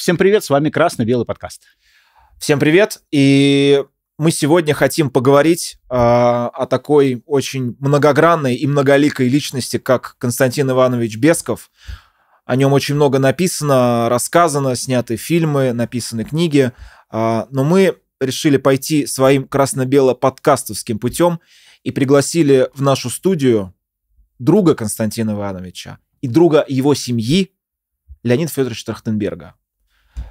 Всем привет, с вами Красно-Белый подкаст. Всем привет, и мы сегодня хотим поговорить э, о такой очень многогранной и многоликой личности, как Константин Иванович Бесков. О нем очень много написано, рассказано, сняты фильмы, написаны книги, э, но мы решили пойти своим красно-бело-подкастовским путем и пригласили в нашу студию друга Константина Ивановича и друга его семьи Леонида Федоровича Трахтенберга.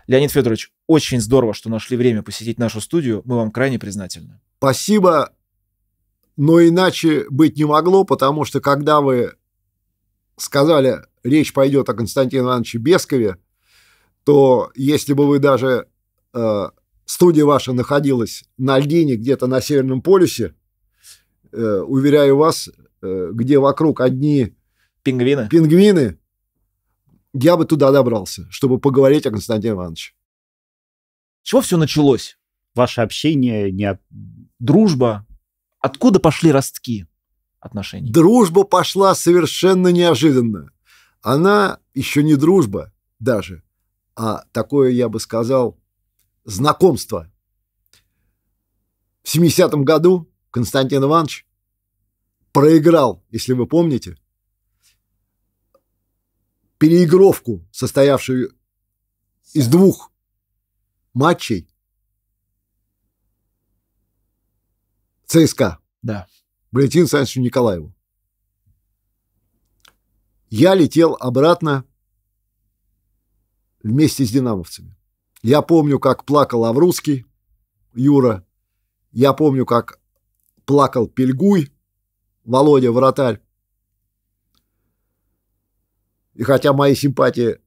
Леонид Федорович, очень здорово, что нашли время посетить нашу студию. Мы вам крайне признательны. Спасибо. Но иначе быть не могло, потому что когда вы сказали, речь пойдет о Константине Ивановиче Бескове, то если бы вы даже э, студия ваша находилась на льдине где-то на Северном полюсе, э, уверяю вас, э, где вокруг одни пингвины, пингвины я бы туда добрался, чтобы поговорить о Константине Ивановиче. чего все началось? Ваше общение, не дружба? Откуда пошли ростки отношений? Дружба пошла совершенно неожиданно. Она еще не дружба даже, а такое, я бы сказал, знакомство. В 70-м году Константин Иванович проиграл, если вы помните, переигровку, состоявшую из двух матчей ЦСКА. Да. Валентину Александровичу Николаеву. Я летел обратно вместе с динамовцами. Я помню, как плакал Аврусский Юра. Я помню, как плакал Пельгуй, Володя Вратарь. И хотя мои симпатии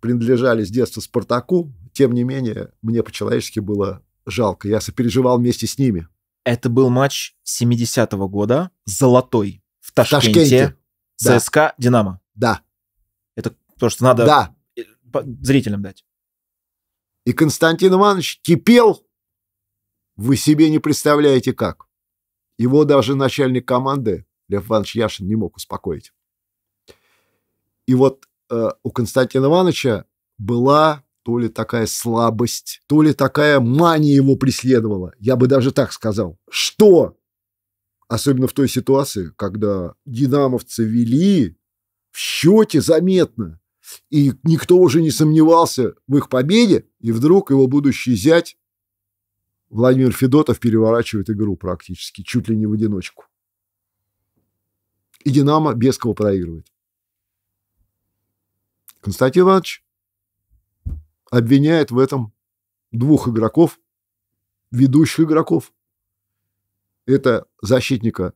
принадлежали с детства Спартаку, тем не менее, мне по-человечески было жалко. Я сопереживал вместе с ними. Это был матч 70-го года, золотой, в Ташкенте. Ташкенте. Да. «Динамо». Да. Это то, что надо да. зрителям дать. И Константин Иванович кипел, вы себе не представляете как. Его даже начальник команды Лев Иванович Яшин не мог успокоить. И вот э, у Константина Ивановича была то ли такая слабость, то ли такая мания его преследовала, я бы даже так сказал, что, особенно в той ситуации, когда динамовцы вели в счете заметно, и никто уже не сомневался в их победе, и вдруг его будущий зять Владимир Федотов переворачивает игру практически, чуть ли не в одиночку. И «Динамо» Бескова проигрывает. Константин Иванович обвиняет в этом двух игроков, ведущих игроков. Это защитника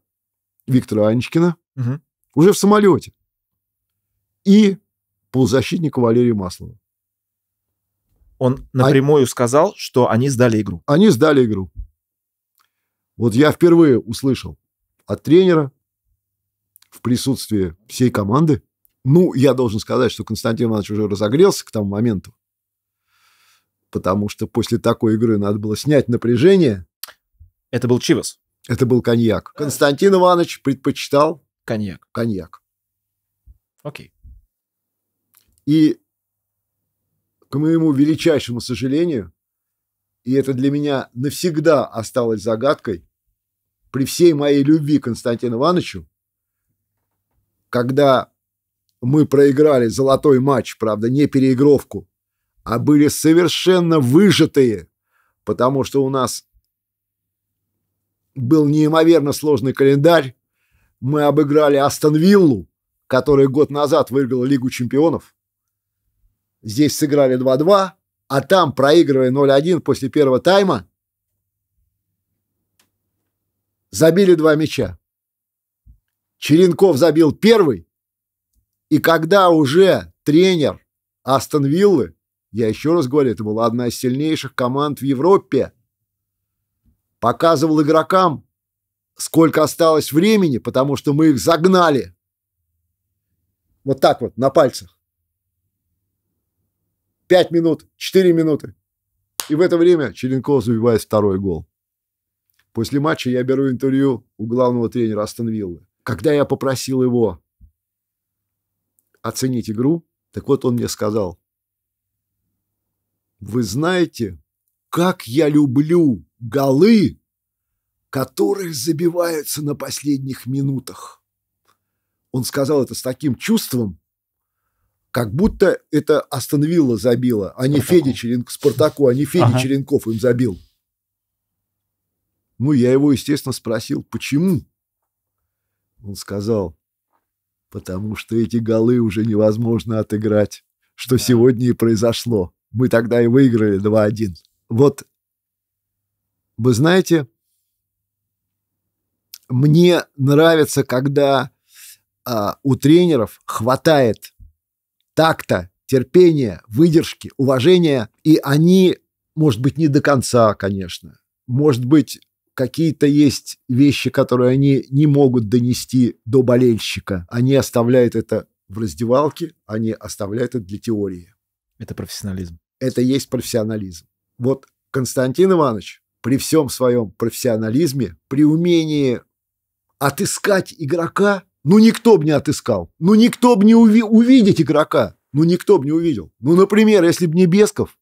Виктора Анечкина угу. уже в самолете и полузащитника Валерия Маслова. Он напрямую они... сказал, что они сдали игру. Они сдали игру. Вот я впервые услышал от тренера в присутствии всей команды ну, я должен сказать, что Константин Иванович уже разогрелся к тому моменту, потому что после такой игры надо было снять напряжение. Это был Чивас? Это был коньяк. Константин Иванович предпочитал... Коньяк. Коньяк. Окей. И, к моему величайшему сожалению, и это для меня навсегда осталось загадкой, при всей моей любви к Константину Ивановичу, когда мы проиграли золотой матч, правда, не переигровку, а были совершенно выжатые, потому что у нас был неимоверно сложный календарь. Мы обыграли Астон Виллу, которая год назад выиграла Лигу чемпионов. Здесь сыграли 2-2, а там, проигрывая 0-1 после первого тайма, забили два мяча. Черенков забил первый, и когда уже тренер Астон Виллы, я еще раз говорю, это была одна из сильнейших команд в Европе, показывал игрокам, сколько осталось времени, потому что мы их загнали. Вот так вот, на пальцах. Пять минут, четыре минуты. И в это время Черенков забивает второй гол. После матча я беру интервью у главного тренера Астон Виллы. Когда я попросил его оценить игру. Так вот он мне сказал, вы знаете, как я люблю голы, которые забиваются на последних минутах. Он сказал это с таким чувством, как будто это остановило забило, а не Федя Черенков, Спартаку, а не Федя ага. Черенков им забил. Ну, я его, естественно, спросил, почему? Он сказал, потому что эти голы уже невозможно отыграть, что да. сегодня и произошло. Мы тогда и выиграли 2-1. Вот, вы знаете, мне нравится, когда а, у тренеров хватает такта, терпения, выдержки, уважения, и они, может быть, не до конца, конечно, может быть, какие-то есть вещи, которые они не могут донести до болельщика. Они оставляют это в раздевалке, они оставляют это для теории. Это профессионализм. Это есть профессионализм. Вот Константин Иванович при всем своем профессионализме, при умении отыскать игрока, ну никто бы не отыскал, ну никто бы не уви- увидеть игрока, ну никто бы не увидел. Ну, например, если бы не Бесков,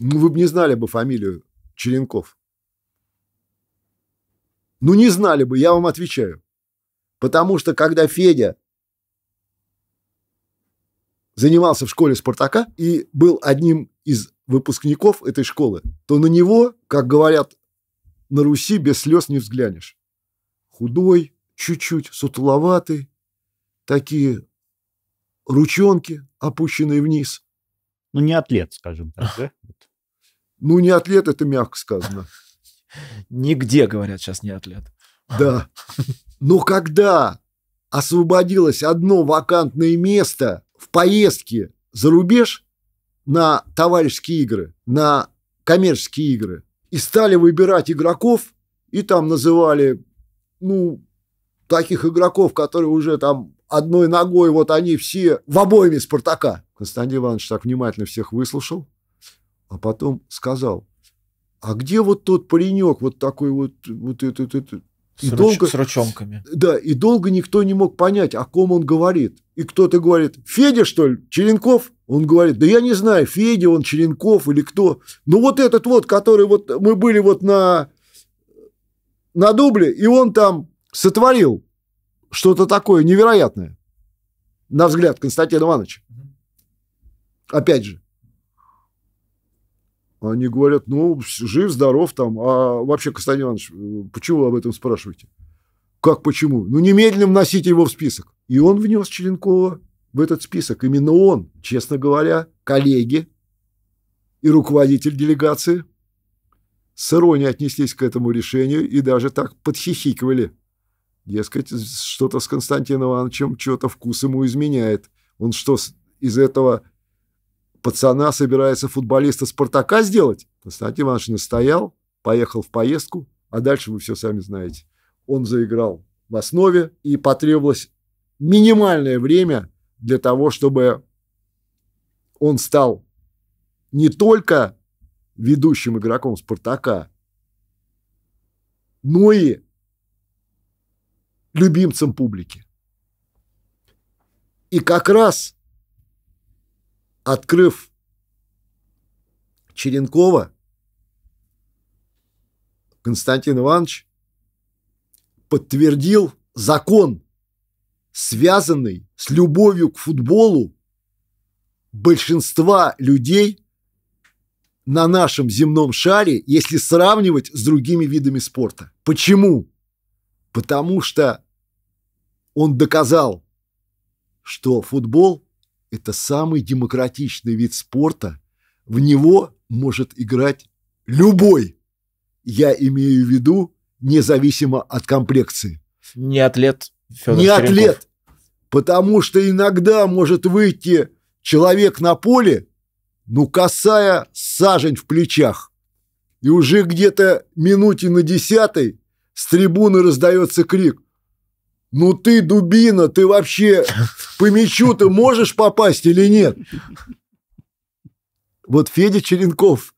ну вы бы не знали бы фамилию Черенков. Ну не знали бы, я вам отвечаю. Потому что когда Федя занимался в школе Спартака и был одним из выпускников этой школы, то на него, как говорят на Руси, без слез не взглянешь. Худой, чуть-чуть сутуловатый, такие ручонки, опущенные вниз. Ну, не атлет, скажем так, да? Ну, не атлет, это мягко сказано. Нигде, говорят, сейчас не атлет. Да. Но ну когда освободилось одно вакантное место в поездке за рубеж на товарищеские игры, на коммерческие игры, и стали выбирать игроков, и там называли, ну, таких игроков, которые уже там одной ногой, вот они все в обойме Спартака. Константин Иванович так внимательно всех выслушал, а потом сказал, а где вот тот паренек, вот такой вот, вот этот, этот, и с, долго, с ручонками. Да, и долго никто не мог понять, о ком он говорит. И кто-то говорит, Федя, что ли, Черенков? Он говорит, да я не знаю, Федя, он Черенков или кто. Ну вот этот вот, который вот, мы были вот на, на дубле, и он там сотворил что-то такое невероятное, на взгляд Константина Ивановича. Опять же, они говорят, ну, жив, здоров там. А вообще, Константин Иванович, э, почему вы об этом спрашиваете? Как почему? Ну, немедленно вносите его в список. И он внес Черенкова в этот список. Именно он, честно говоря, коллеги и руководитель делегации с иронией отнеслись к этому решению и даже так подхихикивали. Дескать, что-то с Константином Ивановичем, что-то вкус ему изменяет. Он что, из этого пацана собирается футболиста Спартака сделать? Константин Иванович настоял, поехал в поездку, а дальше вы все сами знаете. Он заиграл в основе, и потребовалось минимальное время для того, чтобы он стал не только ведущим игроком «Спартака», но и любимцем публики. И как раз Открыв Черенкова, Константин Иванович подтвердил закон, связанный с любовью к футболу большинства людей на нашем земном шаре, если сравнивать с другими видами спорта. Почему? Потому что он доказал, что футбол это самый демократичный вид спорта. В него может играть любой. Я имею в виду, независимо от комплекции. Не атлет, Федор Не Черенков. атлет. Потому что иногда может выйти человек на поле, ну, касая сажень в плечах. И уже где-то минуте на десятой с трибуны раздается крик ну ты, дубина, ты вообще по мячу ты можешь попасть или нет? Вот Федя Черенков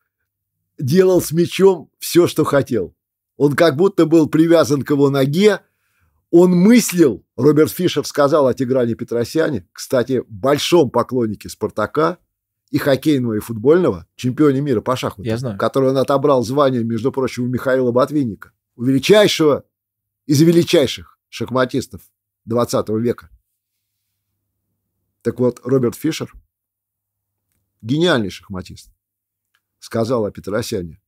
делал с мячом все, что хотел. Он как будто был привязан к его ноге, он мыслил, Роберт Фишер сказал о Тигране Петросяне, кстати, большом поклоннике «Спартака», и хоккейного, и футбольного, чемпионе мира по шахматам, Я знаю. который он отобрал звание, между прочим, у Михаила Ботвинника, у величайшего из величайших шахматистов 20 века. Так вот, Роберт Фишер, гениальный шахматист, сказал о Петросяне,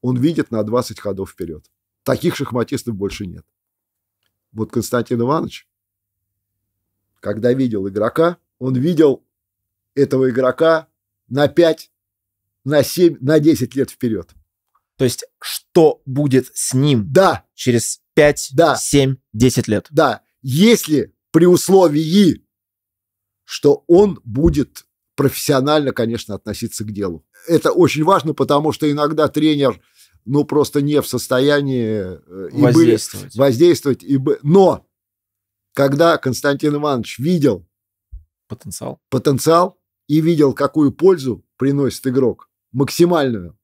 он видит на 20 ходов вперед. Таких шахматистов больше нет. Вот Константин Иванович, когда видел игрока, он видел этого игрока на 5, на 7, на 10 лет вперед. То есть, что будет с ним да. через 5, да. 7, 10 лет? Да. Если при условии, что он будет профессионально, конечно, относиться к делу. Это очень важно, потому что иногда тренер, ну, просто не в состоянии э, и воздействовать. Были, воздействовать и бы... Но когда Константин Иванович видел потенциал. потенциал и видел, какую пользу приносит игрок, максимальную,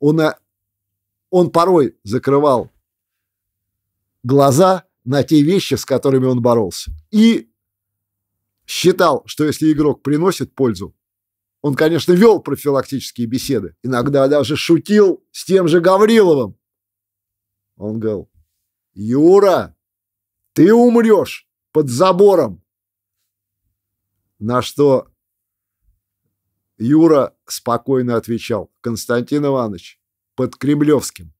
он э, он порой закрывал глаза на те вещи, с которыми он боролся. И считал, что если игрок приносит пользу, он, конечно, вел профилактические беседы, иногда даже шутил с тем же Гавриловым. Он говорил, Юра, ты умрешь под забором. На что Юра спокойно отвечал, Константин Иванович, под Кремлевским.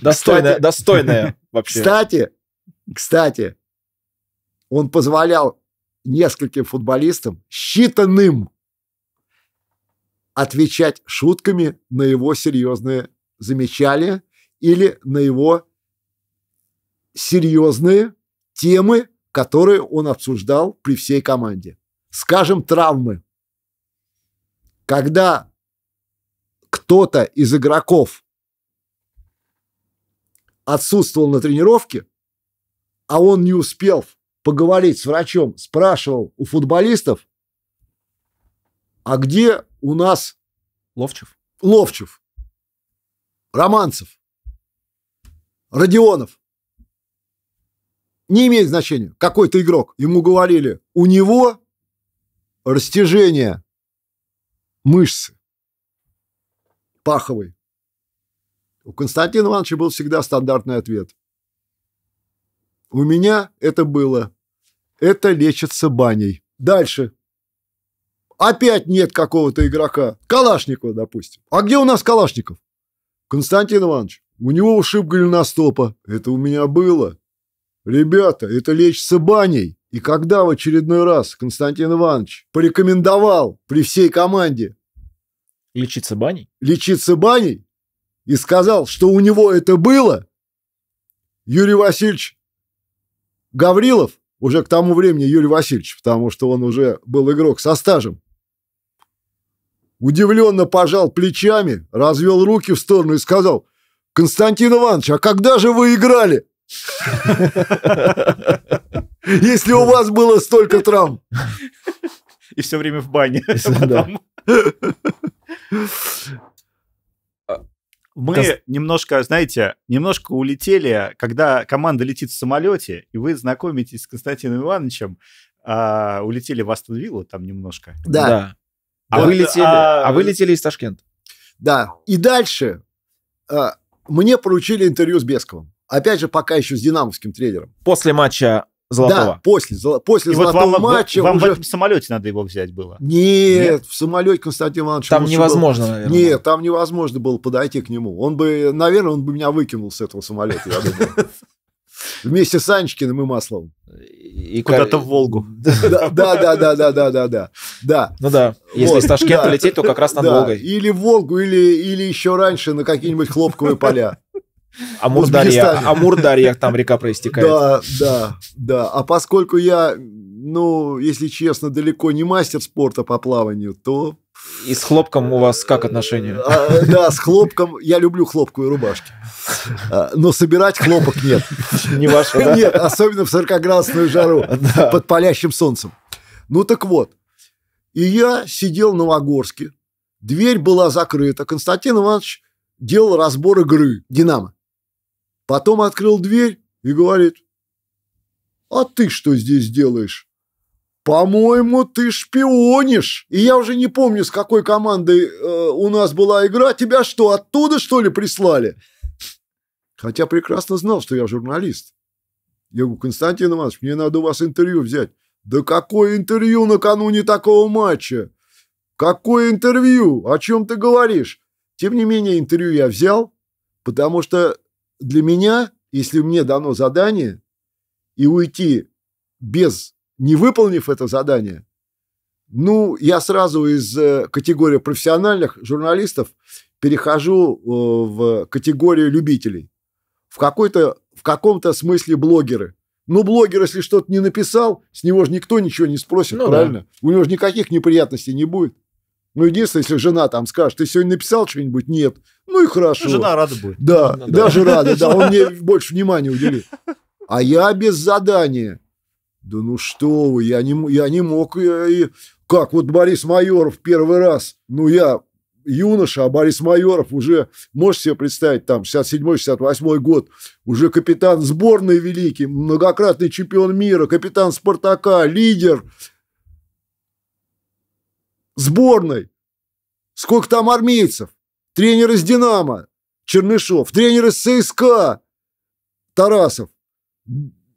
Достойная, кстати, вообще. Кстати, кстати, он позволял нескольким футболистам, считанным, отвечать шутками на его серьезные замечания или на его серьезные темы, которые он обсуждал при всей команде. Скажем, травмы. Когда кто-то из игроков отсутствовал на тренировке, а он не успел поговорить с врачом, спрашивал у футболистов, а где у нас... Ловчев. Ловчев. Романцев. Родионов. Не имеет значения, какой-то игрок. Ему говорили, у него растяжение мышцы. Паховой. У Константина Ивановича был всегда стандартный ответ. У меня это было. Это лечится баней. Дальше. Опять нет какого-то игрока. Калашникова, допустим. А где у нас Калашников? Константин Иванович, у него ушиб голеностопа. Это у меня было. Ребята, это лечится баней. И когда в очередной раз Константин Иванович порекомендовал при всей команде Лечиться баней? Лечиться баней? И сказал, что у него это было? Юрий Васильевич Гаврилов, уже к тому времени Юрий Васильевич, потому что он уже был игрок со стажем, удивленно пожал плечами, развел руки в сторону и сказал, «Константин Иванович, а когда же вы играли?» Если у вас было столько травм. И все время в бане. Да. Мы Каз... немножко, знаете, немножко улетели, когда команда летит в самолете, и вы знакомитесь с Константином Ивановичем, а, улетели в Астон Виллу там немножко. Да. да. А, да. Вы летели, а... а вы летели из Ташкента. Да. И дальше а, мне поручили интервью с Бесковым. Опять же, пока еще с динамовским тренером. После матча золотого. Да, после, после и золотого вот вам, матча. Вам уже... в этом самолете надо его взять было. Нет, Нет? в самолете Константин Иванович. Там невозможно, был... наверное. Нет, там невозможно было подойти к нему. Он бы, наверное, он бы меня выкинул с этого самолета, я думаю. Вместе с Анечкиным и Масловым. И куда-то в Волгу. Да, да, да, да, да, да, да, да. Ну да, если из Ташкента лететь, то как раз над да. Волгой. Или в Волгу, или, или еще раньше на какие-нибудь хлопковые поля. Амур Дарья, Амур там река проистекает. Да, да, да. А поскольку я, ну, если честно, далеко не мастер спорта по плаванию, то... И с хлопком у вас как отношения? А, да, с хлопком. Я люблю хлопковые рубашки. А, но собирать хлопок нет. Не ваше, да? Нет, особенно в 40-градусную жару да. под палящим солнцем. Ну так вот. И я сидел на Вагорске. Дверь была закрыта. Константин Иванович делал разбор игры «Динамо». Потом открыл дверь и говорит, «А ты что здесь делаешь?» «По-моему, ты шпионишь, и я уже не помню, с какой командой э, у нас была игра. Тебя что, оттуда, что ли, прислали?» Хотя прекрасно знал, что я журналист. Я говорю, Константин Иванович, мне надо у вас интервью взять. Да какое интервью накануне такого матча? Какое интервью? О чем ты говоришь? Тем не менее, интервью я взял, потому что для меня, если мне дано задание, и уйти без, не выполнив это задание, ну, я сразу из э, категории профессиональных журналистов перехожу э, в категорию любителей. В, какой-то, в каком-то смысле блогеры. Ну, блогер, если что-то не написал, с него же никто ничего не спросит, ну, правильно? Да. У него же никаких неприятностей не будет. Ну, единственное, если жена там скажет, ты сегодня написал что-нибудь? Нет. Ну и хорошо. Жена рада будет. Да, ну, даже да. рада, да, он мне больше внимания уделил. А я без задания. Да ну что вы, я не, я не мог. Я, и... Как, вот Борис Майоров первый раз, ну я юноша, а Борис Майоров уже, можете себе представить, там, 67-68 год, уже капитан сборной великий, многократный чемпион мира, капитан «Спартака», лидер сборной. Сколько там армейцев? тренер из «Динамо» Чернышов, тренер из ЦСКА Тарасов,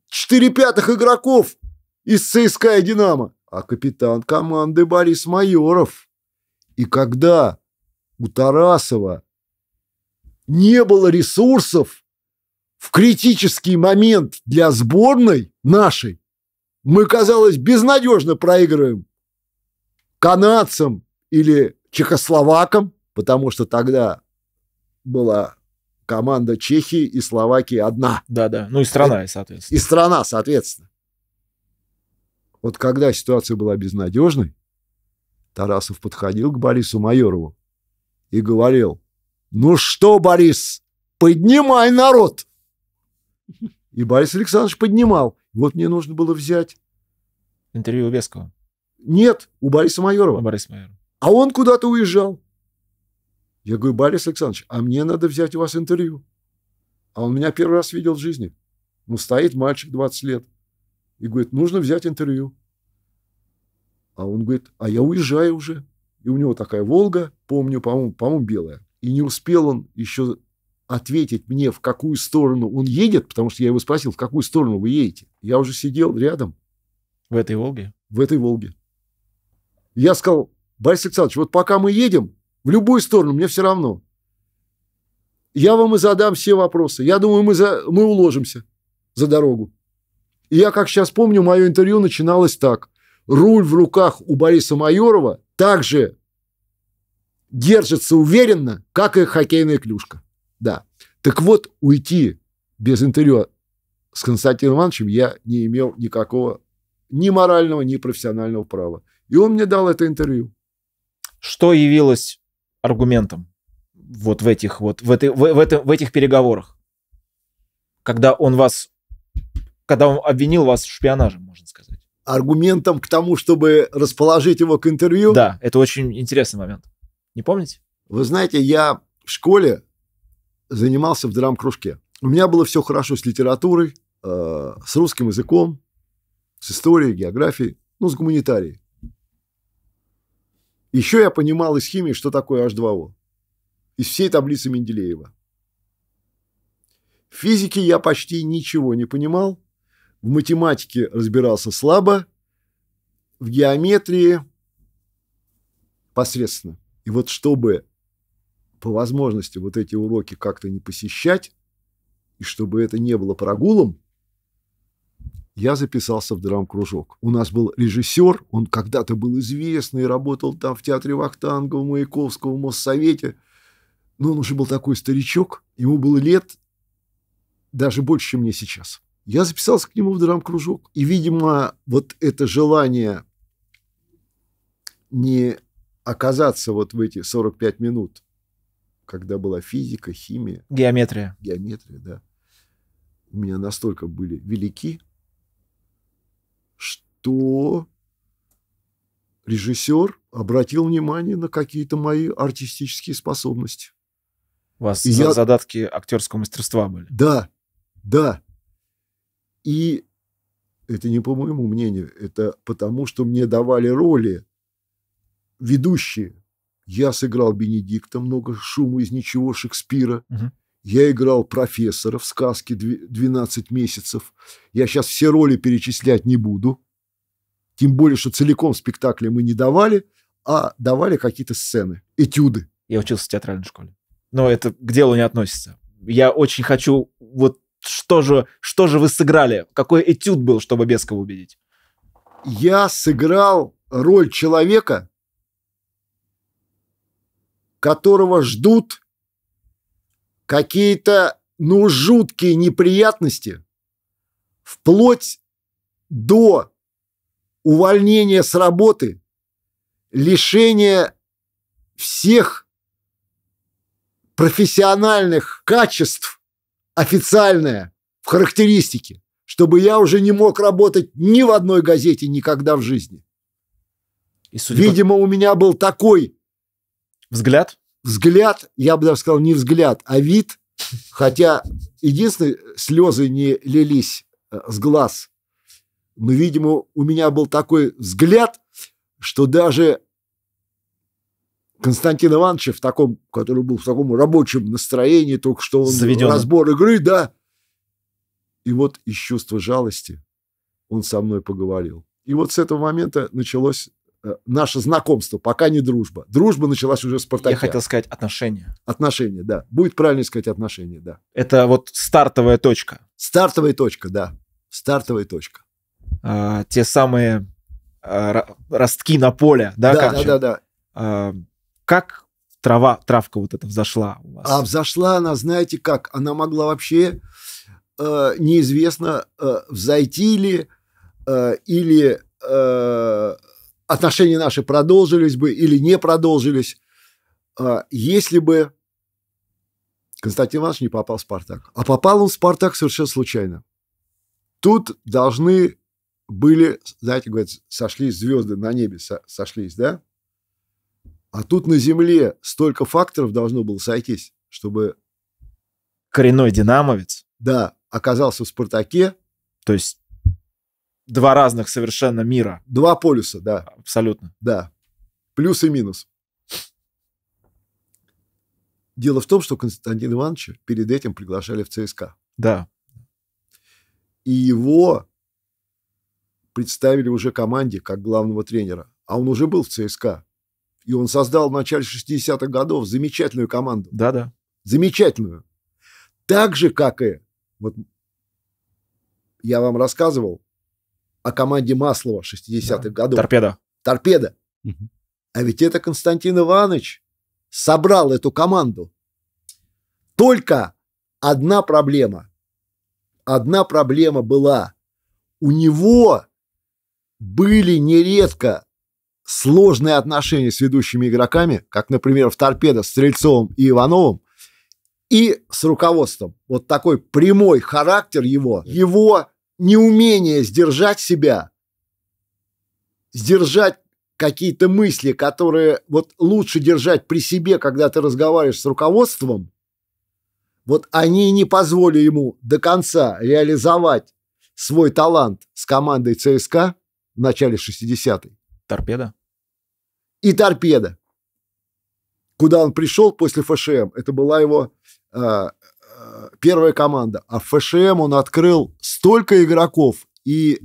четыре пятых игроков из ЦСКА и «Динамо», а капитан команды Борис Майоров. И когда у Тарасова не было ресурсов в критический момент для сборной нашей, мы, казалось, безнадежно проигрываем канадцам или чехословакам, потому что тогда была команда Чехии и Словакии одна. Да-да, ну и страна, и, соответственно. И страна, соответственно. Вот когда ситуация была безнадежной, Тарасов подходил к Борису Майорову и говорил, ну что, Борис, поднимай народ! И Борис Александрович поднимал. Вот мне нужно было взять... Интервью Вескова. Нет, у Бориса Майорова. У Бориса Майорова. А он куда-то уезжал. Я говорю, Борис Александрович, а мне надо взять у вас интервью. А он меня первый раз видел в жизни. Ну, стоит мальчик 20 лет и говорит, нужно взять интервью. А он говорит, а я уезжаю уже. И у него такая «Волга», помню, по-моему, по белая. И не успел он еще ответить мне, в какую сторону он едет, потому что я его спросил, в какую сторону вы едете. Я уже сидел рядом. В этой «Волге»? В этой «Волге». Я сказал, Борис Александрович, вот пока мы едем, в любую сторону, мне все равно. Я вам и задам все вопросы. Я думаю, мы, за, мы уложимся за дорогу. И я, как сейчас помню, мое интервью начиналось так. Руль в руках у Бориса Майорова также держится уверенно, как и хоккейная клюшка. Да. Так вот, уйти без интервью с Константином Ивановичем я не имел никакого ни морального, ни профессионального права. И он мне дал это интервью. Что явилось аргументом вот в этих вот в, этой, в, в, это, в этих переговорах, когда он вас, когда он обвинил вас в шпионаже, можно сказать. Аргументом к тому, чтобы расположить его к интервью? Да, это очень интересный момент. Не помните? Вы знаете, я в школе занимался в драм-кружке. У меня было все хорошо с литературой, э, с русским языком, с историей, географией, ну, с гуманитарией. Еще я понимал из химии, что такое H2O. Из всей таблицы Менделеева. В физике я почти ничего не понимал. В математике разбирался слабо. В геометрии посредственно. И вот чтобы по возможности вот эти уроки как-то не посещать, и чтобы это не было прогулом, я записался в драм-кружок. У нас был режиссер, он когда-то был известный, работал там в театре Вахтанга, в Маяковского, в Моссовете. Но он уже был такой старичок, ему было лет даже больше, чем мне сейчас. Я записался к нему в драм-кружок. И, видимо, вот это желание не оказаться вот в эти 45 минут, когда была физика, химия. Геометрия. Геометрия, да. У меня настолько были велики, то режиссер обратил внимание на какие-то мои артистические способности. У вас и за, задатки актерского мастерства были. Да, да. И это не по моему мнению, это потому, что мне давали роли ведущие. Я сыграл Бенедикта, много шума из ничего Шекспира. Угу. Я играл профессора в сказке «12 месяцев». Я сейчас все роли перечислять не буду. Тем более, что целиком спектакля мы не давали, а давали какие-то сцены, этюды. Я учился в театральной школе. Но это к делу не относится. Я очень хочу... Вот что же, что же вы сыграли? Какой этюд был, чтобы Бескова убедить? Я сыграл роль человека, которого ждут какие-то, ну, жуткие неприятности, вплоть до увольнение с работы, лишение всех профессиональных качеств официальное в характеристике, чтобы я уже не мог работать ни в одной газете никогда в жизни. И судьба... Видимо, у меня был такой взгляд. Взгляд, я бы даже сказал, не взгляд, а вид. Хотя единственное, слезы не лились э, с глаз но, ну, видимо, у меня был такой взгляд, что даже Константин Иванович в таком, который был в таком рабочем настроении, только что он Заведен. разбор игры, да. И вот из чувства жалости он со мной поговорил. И вот с этого момента началось э, наше знакомство, пока не дружба. Дружба началась уже с Спартака. Я хотел сказать отношения. Отношения, да. Будет правильно сказать отношения, да. Это вот стартовая точка. Стартовая точка, да. Стартовая точка э, те самые э, ростки на поле, да? Да, как да, да, да. Э, как трава, травка вот эта взошла у вас? А взошла она, знаете как, она могла вообще э, неизвестно э, взойти ли э, или э, отношения наши продолжились бы или не продолжились, э, если бы Константин Иванович не попал в «Спартак». А попал он в «Спартак» совершенно случайно. Тут должны были, знаете, говорят, сошлись звезды на небе, со, сошлись, да? А тут на Земле столько факторов должно было сойтись, чтобы... Коренной динамовец. Да, оказался в «Спартаке». То есть два разных совершенно мира. Два полюса, да. Абсолютно. Да. Плюс и минус. Дело в том, что Константина Ивановича перед этим приглашали в ЦСКА. Да. И его представили уже команде как главного тренера, а он уже был в ЦСКА. И он создал в начале 60-х годов замечательную команду. Да-да. Замечательную. Так же, как и... Вот я вам рассказывал о команде Маслова 60-х да. годов. Торпеда. Торпеда. Угу. А ведь это Константин Иванович собрал эту команду. Только одна проблема. Одна проблема была. У него были нередко сложные отношения с ведущими игроками, как, например, в «Торпедо» с Стрельцовым и Ивановым, и с руководством. Вот такой прямой характер его, его неумение сдержать себя, сдержать какие-то мысли, которые вот лучше держать при себе, когда ты разговариваешь с руководством, вот они не позволили ему до конца реализовать свой талант с командой ЦСКА, в начале 60-й. Торпеда? И торпеда. Куда он пришел после ФШМ, это была его э, первая команда. А в ФШМ он открыл столько игроков и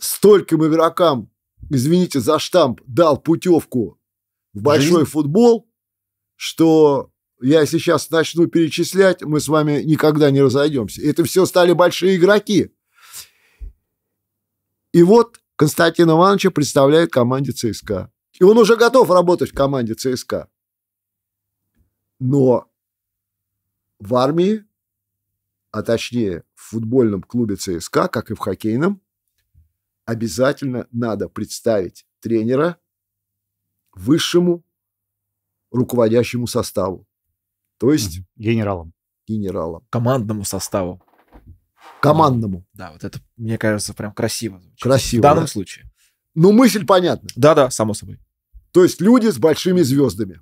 стольким игрокам, извините за штамп, дал путевку в большой Жизнь? футбол, что я сейчас начну перечислять, мы с вами никогда не разойдемся. Это все стали большие игроки. И вот Константина Ивановича представляет команде ЦСКА. И он уже готов работать в команде ЦСКА. Но в армии, а точнее в футбольном клубе ЦСКА, как и в хоккейном, обязательно надо представить тренера высшему руководящему составу. То есть... Генералам. Генералам. Командному составу командному. Да, вот это, мне кажется, прям красиво. Красиво. В данном да? случае. Ну, мысль понятна. Да-да, само собой. То есть люди с большими звездами.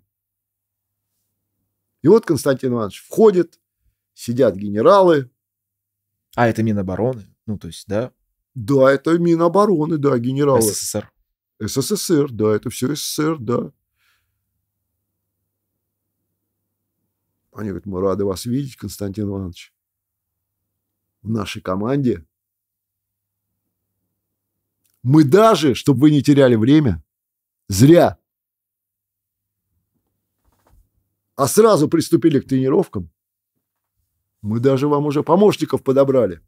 И вот Константин Иванович входит, сидят генералы. А это Минобороны? Ну, то есть, да? Да, это Минобороны, да, генералы. СССР. СССР, да, это все СССР, да. Они говорят, мы рады вас видеть, Константин Иванович в нашей команде. Мы даже, чтобы вы не теряли время, зря. А сразу приступили к тренировкам. Мы даже вам уже помощников подобрали.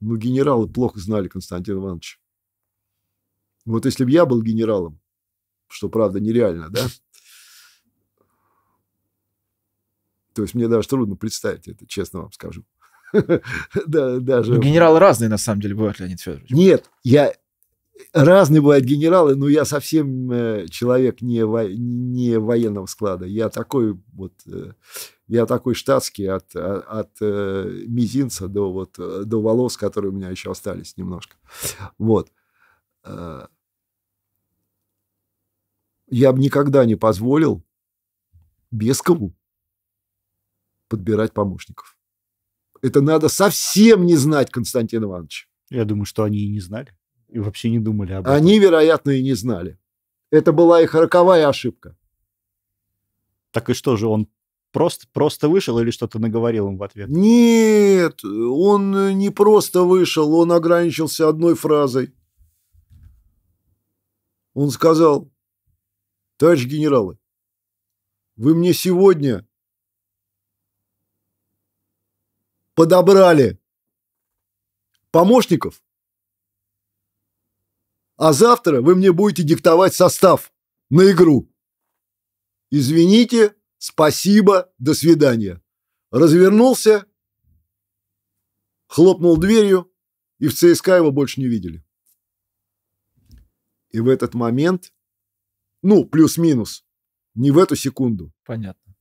Ну, генералы плохо знали Константин Иванович. Вот если бы я был генералом, что правда нереально, да? То есть мне даже трудно представить это, честно вам скажу. Да, даже... Ну, генералы разные, на самом деле, бывают, Леонид Федорович. Нет, я... Разные бывают генералы, но я совсем э, человек не, во... не военного склада. Я такой вот... Э, я такой штатский от, э, от, от мизинца до, вот, до волос, которые у меня еще остались немножко. Вот. Я бы никогда не позволил Бескову подбирать помощников. Это надо совсем не знать, Константин Иванович. Я думаю, что они и не знали, и вообще не думали об этом. Они, вероятно, и не знали. Это была их роковая ошибка. Так и что же, он просто, просто вышел или что-то наговорил им в ответ? Нет, он не просто вышел, он ограничился одной фразой. Он сказал, товарищ генералы, вы мне сегодня подобрали помощников, а завтра вы мне будете диктовать состав на игру. Извините, спасибо, до свидания. Развернулся, хлопнул дверью, и в ЦСКА его больше не видели. И в этот момент, ну, плюс-минус, не в эту секунду. Понятно.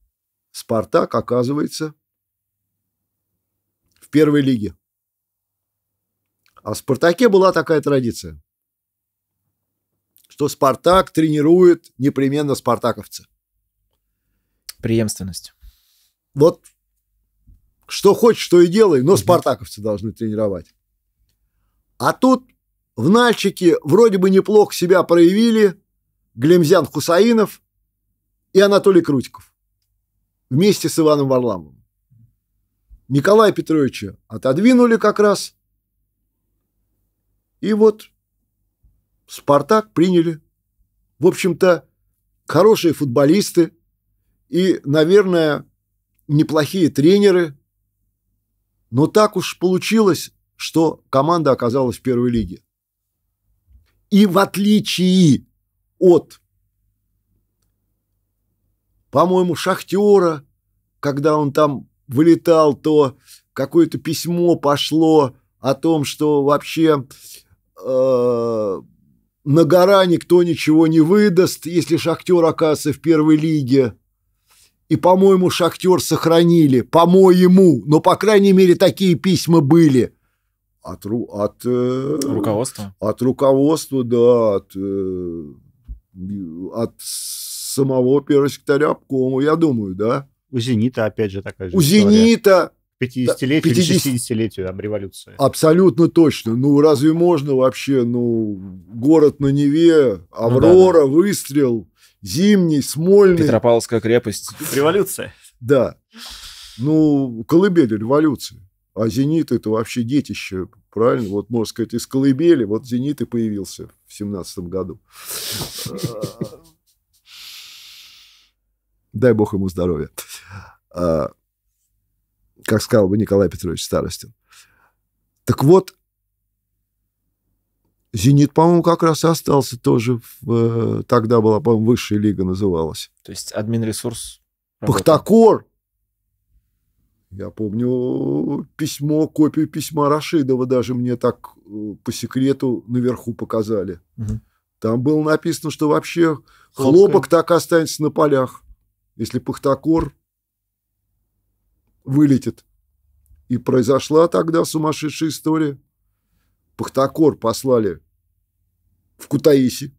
Спартак, оказывается, первой лиге. А в «Спартаке» была такая традиция, что «Спартак» тренирует непременно спартаковцы. Преемственность. Вот что хочешь, что и делай, но угу. спартаковцы должны тренировать. А тут в Нальчике вроде бы неплохо себя проявили Глемзян Хусаинов и Анатолий Крутиков вместе с Иваном Варламовым. Николая Петровича отодвинули как раз. И вот «Спартак» приняли. В общем-то, хорошие футболисты и, наверное, неплохие тренеры. Но так уж получилось, что команда оказалась в первой лиге. И в отличие от, по-моему, Шахтера, когда он там вылетал, то какое-то письмо пошло о том, что вообще э, на гора никто ничего не выдаст, если Шахтер окажется в первой лиге. И, по-моему, Шахтер сохранили, по-моему, но, по крайней мере, такие письма были – от, от э, руководства. От руководства, да, от, э, от самого первого секретаря обкома, я думаю, да. У «Зенита» опять же такая же У история. «Зенита» 50-летию 50... или 60-летию там, революции. Абсолютно точно. Ну, разве можно вообще, ну, город на Неве, Аврора, ну, да, да. выстрел, Зимний, Смольный. Петропавловская крепость. Революция. Да. Ну, колыбель революции. А «Зенит» — это вообще детище, правильно? Вот, можно сказать, из колыбели вот «Зенит» и появился в семнадцатом году. Дай бог ему здоровья. А, как сказал бы Николай Петрович Старостин. Так вот, «Зенит», по-моему, как раз и остался тоже. В, э, тогда была, по-моему, высшая лига называлась. То есть админресурс... Пахтакор! Я помню письмо, копию письма Рашидова даже мне так э, по секрету наверху показали. Угу. Там было написано, что вообще хлопок, хлопок так останется на полях, если Пахтакор вылетит. И произошла тогда сумасшедшая история. Пахтакор послали в Кутаиси.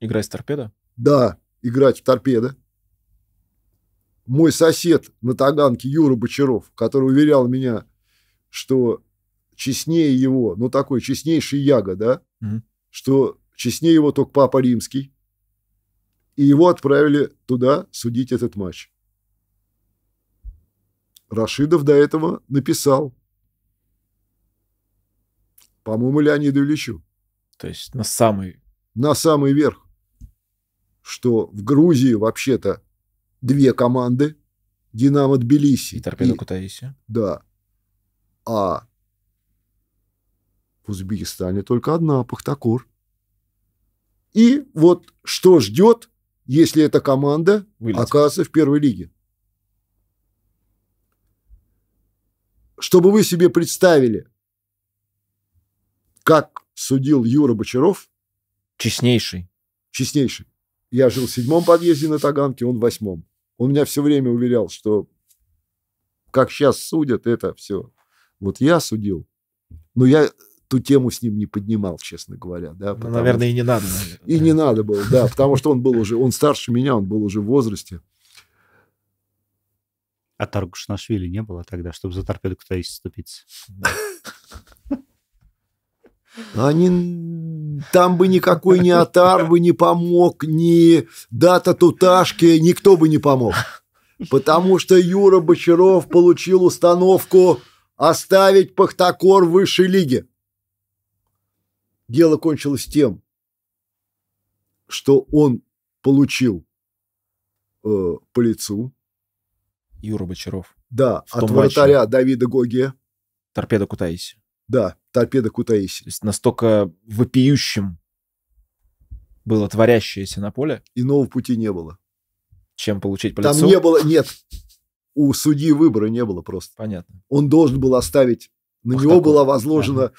Играть в торпедо? Да, играть в торпеда. Мой сосед на Таганке Юра Бочаров, который уверял меня, что честнее его, ну такой честнейший яга, да, угу. что честнее его только Папа Римский. И его отправили туда судить этот матч. Рашидов до этого написал. По-моему, Леониду Ильичу. То есть на самый... На самый верх. Что в Грузии вообще-то две команды. Динамо Тбилиси. И Торпедо Кутаиси. Да. А в Узбекистане только одна, Пахтакор. И вот что ждет, если эта команда Вылетит. окажется в первой лиге. чтобы вы себе представили, как судил Юра Бочаров. Честнейший. Честнейший. Я жил в седьмом подъезде на Таганке, он в восьмом. Он меня все время уверял, что как сейчас судят, это все. Вот я судил, но я ту тему с ним не поднимал, честно говоря. Да, ну, наверное, что... и не надо. Наверное. И не надо было, да, потому что он был уже, он старше меня, он был уже в возрасте. А Таргушнашвили не было тогда, чтобы за торпеду кто есть вступиться? Они... Там бы никакой ни Атар бы не помог, ни Дата Туташки, никто бы не помог. Потому что Юра Бочаров получил установку оставить Пахтакор в высшей лиге. Дело кончилось тем, что он получил э, по лицу, Юра Бочаров. Да, от вратаря матче. Давида Гоги. Торпеда Кутаиси. Да, торпеда Кутаиси. То есть настолько вопиющим было творящееся на поле. Иного пути не было. Чем получить по Там лицу? не было, нет, у судьи выбора не было просто. Понятно. Он должен был оставить, на Ох, него такой. была возложена... Ага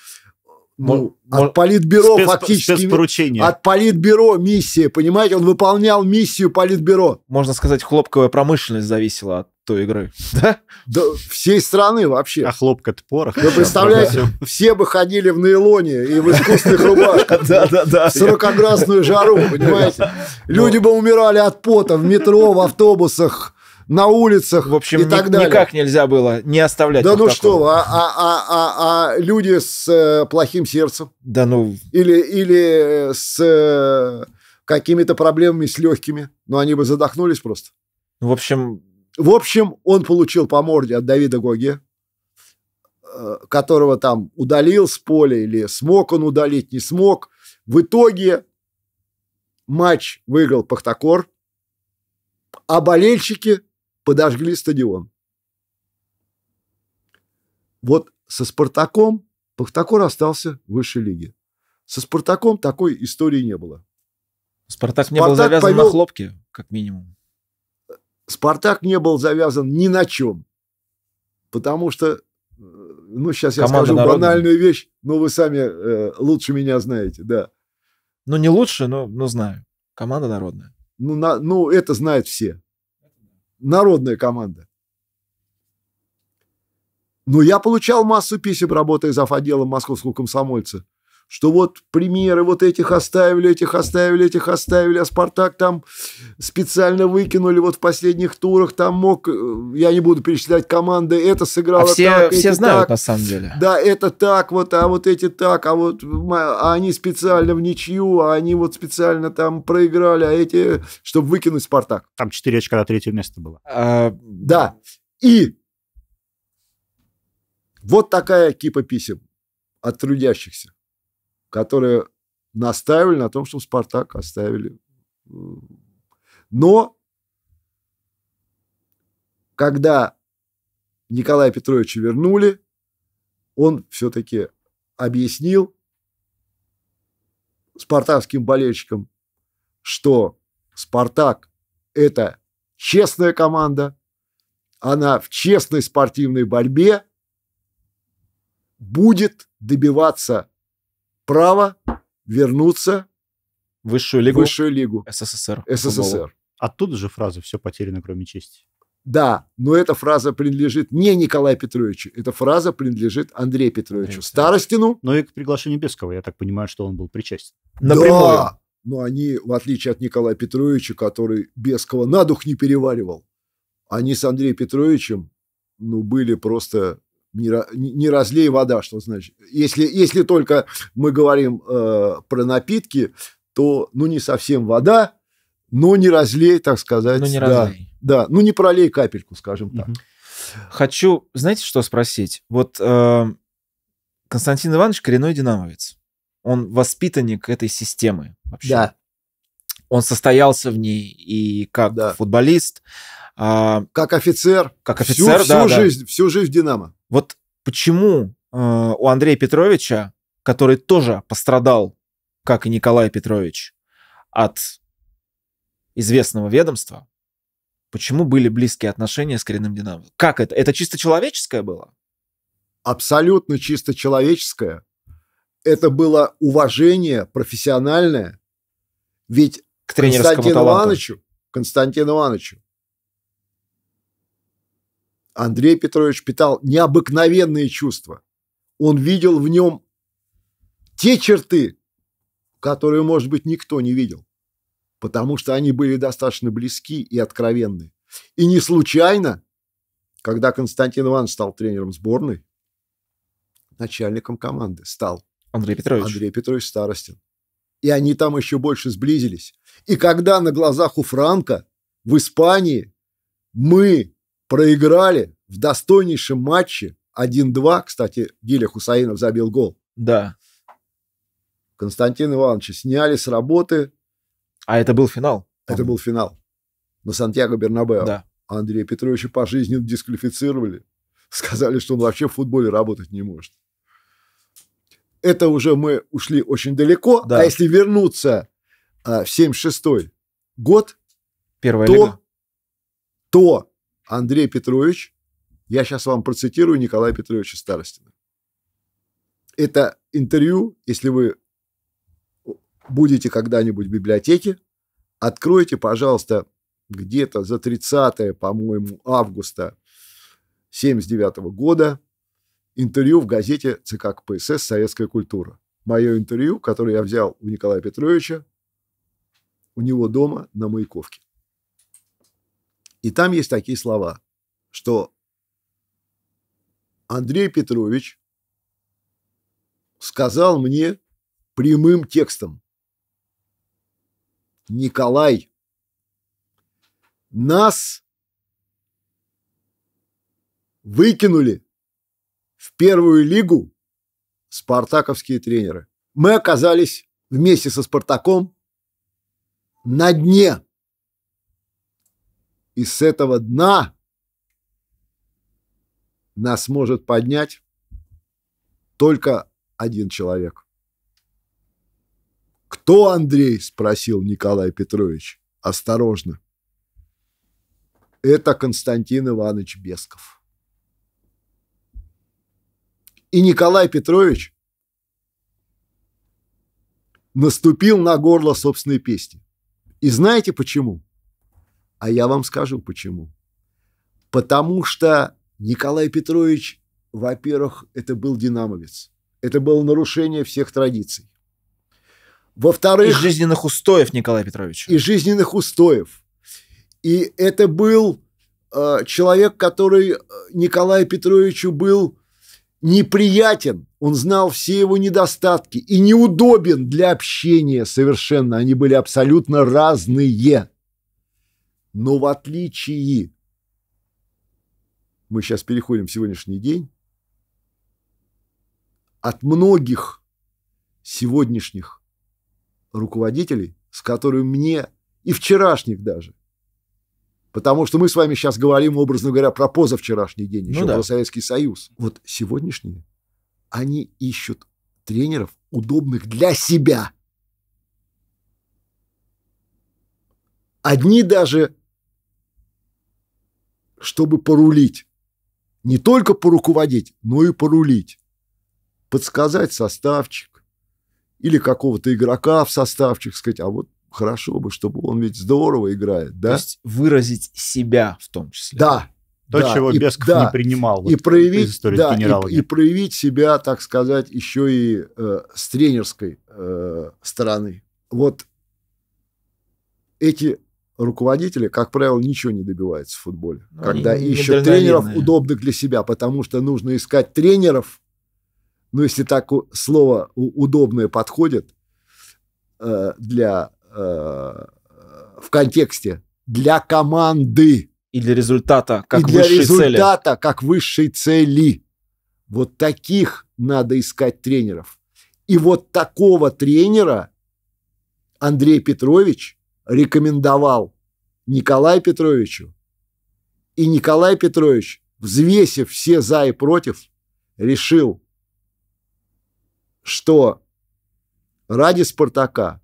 ну, от политбюро спец, фактически. Спецпоручение. От политбюро миссия, понимаете? Он выполнял миссию политбюро. Можно сказать, хлопковая промышленность зависела от той игры, да? Да всей страны вообще. А хлопка-то порох. Вы представляете, все бы ходили в нейлоне и в искусственных рубашках. Да-да-да. В 40 жару, понимаете? Ну. Люди бы умирали от пота в метро, в автобусах, на улицах в общем, и так ни, далее. никак нельзя было не оставлять. Да ну такого. что, а, а, а, а, а люди с э, плохим сердцем? Да ну... Или, или с э, какими-то проблемами с легкими, но ну, они бы задохнулись просто. В общем... В общем, он получил по морде от Давида Гоги, э, которого там удалил с поля, или смог он удалить, не смог. В итоге матч выиграл Пахтакор, а болельщики подожгли стадион. Вот со «Спартаком» Пахтакор остался в высшей лиге. Со «Спартаком» такой истории не было. «Спартак» не был завязан повел... на хлопке, как минимум. «Спартак» не был завязан ни на чем. Потому что, э, ну, сейчас Команда я скажу народная. банальную вещь, но вы сами э, лучше меня знаете, да. Ну, не лучше, но, но знаю. Команда народная. Ну, на, ну, это знают все народная команда. Но я получал массу писем, работая за отделом московского комсомольца что вот примеры вот этих оставили, этих оставили, этих оставили, а Спартак там специально выкинули вот в последних турах, там мог, э, я не буду перечислять команды, это сыграло а все, так, все эти знают так. на самом деле. Да, это так вот, а вот эти так, а вот а они специально в ничью, а они вот специально там проиграли, а эти, чтобы выкинуть Спартак. Там 4 очка на третье место было. А... Да, и вот такая кипа писем от трудящихся которые настаивали на том, что Спартак оставили. Но когда Николая Петровича вернули, он все-таки объяснил спартакским болельщикам, что Спартак – это честная команда, она в честной спортивной борьбе будет добиваться право вернуться высшую лигу, высшую лигу СССР. СССР. Оттуда же фраза «все потеряно, кроме чести». Да, но эта фраза принадлежит не Николаю Петровичу, эта фраза принадлежит Андрею Петровичу Андрей Старостину. Но и к приглашению Бескова, я так понимаю, что он был причастен. Напрямую. Да, но они, в отличие от Николая Петровича, который Бескова на дух не переваривал, они с Андреем Петровичем ну, были просто не, не, разлей вода, что значит. Если, если только мы говорим э, про напитки, то, ну, не совсем вода, но не разлей, так сказать. Ну, не да, разлей. Да, ну, не пролей капельку, скажем так. Хочу, знаете, что спросить? Вот э, Константин Иванович коренной динамовец. Он воспитанник этой системы вообще. Да. Он состоялся в ней и как да. футболист, а, как офицер. Как офицер, всю, да, всю да. жизнь, всю жизнь в Динамо. Вот почему э, у Андрея Петровича, который тоже пострадал, как и Николай Петрович, от известного ведомства, почему были близкие отношения с коренным «Динамо»? Как это? Это чисто человеческое было? Абсолютно чисто человеческое. Это было уважение профессиональное. Ведь к Константину таланту. Ивановичу, Константину Ивановичу Андрей Петрович питал необыкновенные чувства. Он видел в нем те черты, которые, может быть, никто не видел, потому что они были достаточно близки и откровенны. И не случайно, когда Константин Иванович стал тренером сборной, начальником команды стал Андрей Петрович. Андрей Петрович Старостин. И они там еще больше сблизились. И когда на глазах у Франка в Испании мы проиграли в достойнейшем матче 1-2. Кстати, Гиля Хусаинов забил гол. Да. Константин Ивановича сняли с работы. А это был финал? Это был финал. На Сантьяго Бернабео. Да. Андрея Петровича по жизни дисквалифицировали. Сказали, что он вообще в футболе работать не может. Это уже мы ушли очень далеко. Да. А если вернуться а, в 76 год, Первая то, лига. то Андрей Петрович, я сейчас вам процитирую Николая Петровича Старостина. Это интервью, если вы будете когда-нибудь в библиотеке, откройте, пожалуйста, где-то за 30, по-моему, августа 79 года интервью в газете ЦК КПСС «Советская культура». Мое интервью, которое я взял у Николая Петровича у него дома на Маяковке. И там есть такие слова, что Андрей Петрович сказал мне прямым текстом, Николай, нас выкинули в первую лигу спартаковские тренеры. Мы оказались вместе со Спартаком на дне. И с этого дна нас может поднять только один человек. «Кто Андрей?» – спросил Николай Петрович. «Осторожно!» Это Константин Иванович Бесков. И Николай Петрович наступил на горло собственной песни. И знаете почему? А я вам скажу почему. Потому что Николай Петрович, во-первых, это был динамовец. Это было нарушение всех традиций. Во-вторых... и жизненных устоев, Николай Петрович. И жизненных устоев. И это был э, человек, который э, Николаю Петровичу был неприятен. Он знал все его недостатки и неудобен для общения совершенно. Они были абсолютно разные. Но в отличие... Мы сейчас переходим в сегодняшний день. От многих сегодняшних руководителей, с которыми мне и вчерашних даже. Потому что мы с вами сейчас говорим, образно говоря, про позавчерашний день, еще ну да. про Советский Союз. Вот сегодняшние, они ищут тренеров, удобных для себя. Одни даже чтобы порулить. Не только поруководить, но и порулить. Подсказать составчик или какого-то игрока в составчик, сказать, а вот хорошо бы, чтобы он ведь здорово играет, да? То есть выразить себя в том числе. Да. То, да, чего и, Бесков да, не принимал вот, и проявить, да, и, и проявить себя, так сказать, еще и э, с тренерской э, стороны. Вот эти руководители, как правило, ничего не добиваются в футболе. Ну, когда не, ищут тренеров, удобных для себя, потому что нужно искать тренеров, ну, если так слово удобное подходит э, для э, в контексте для команды и для результата как и для результата цели. как высшей цели. Вот таких надо искать тренеров. И вот такого тренера Андрей Петрович рекомендовал Николаю Петровичу. И Николай Петрович, взвесив все за и против, решил, что ради Спартака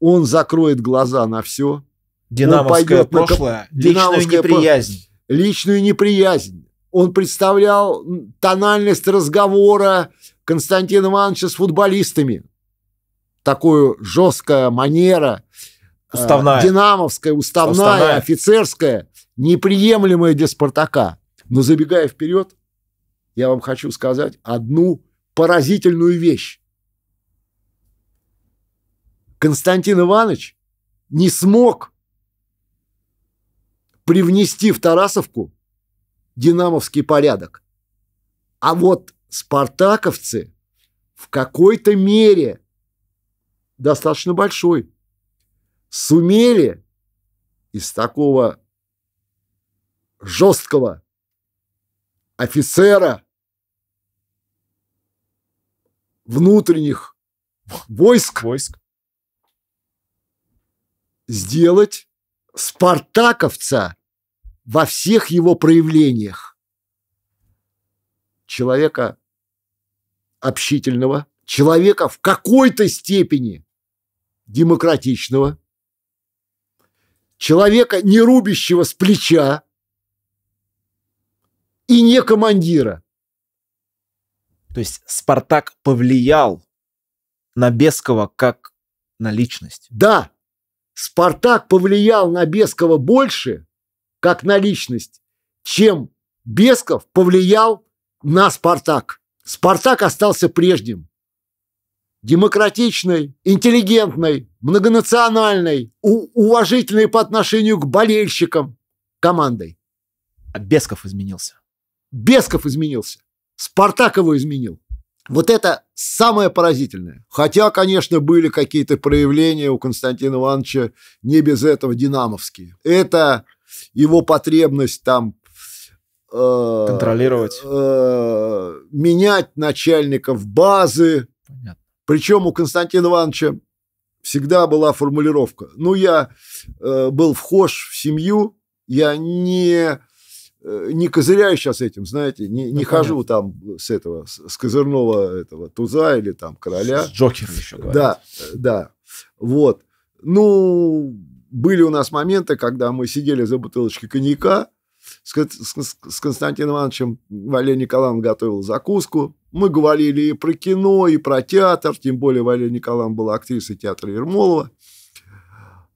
он закроет глаза на все. Динамовское прошлое, на... личную неприязнь. Личную неприязнь. Он представлял тональность разговора Константина Ивановича с футболистами такую жесткая манера, э, уставная. динамовская, уставная, уставная, офицерская, неприемлемая для «Спартака». Но забегая вперед, я вам хочу сказать одну поразительную вещь. Константин Иванович не смог привнести в Тарасовку динамовский порядок. А вот спартаковцы в какой-то мере – достаточно большой. Сумели из такого жесткого офицера внутренних войск, войск. сделать спартаковца во всех его проявлениях. Человека общительного, человека в какой-то степени демократичного, человека, не рубящего с плеча и не командира. То есть Спартак повлиял на Бескова как на личность. Да, Спартак повлиял на Бескова больше, как на личность, чем Бесков повлиял на Спартак. Спартак остался прежним демократичной, интеллигентной, многонациональной, уважительной по отношению к болельщикам командой. А Бесков изменился. Бесков изменился. Спартак его изменил. Вот это самое поразительное. Хотя, конечно, были какие-то проявления у Константина Ивановича не без этого динамовские. Это его потребность там э, контролировать, э, менять начальников базы, Понятно. Причем у Константина Ивановича всегда была формулировка. Ну, я э, был вхож в семью, я не, э, не козыряю сейчас этим, знаете, не, не ну, хожу понятно. там с этого, с, с козырного этого туза или там короля. С Джокера еще говорят. Да, да, вот. Ну, были у нас моменты, когда мы сидели за бутылочкой коньяка, с, с, с Константином Ивановичем Валерий Николаевна готовил закуску. Мы говорили и про кино, и про театр, тем более Валерия Николаевна была актрисой театра Ермолова.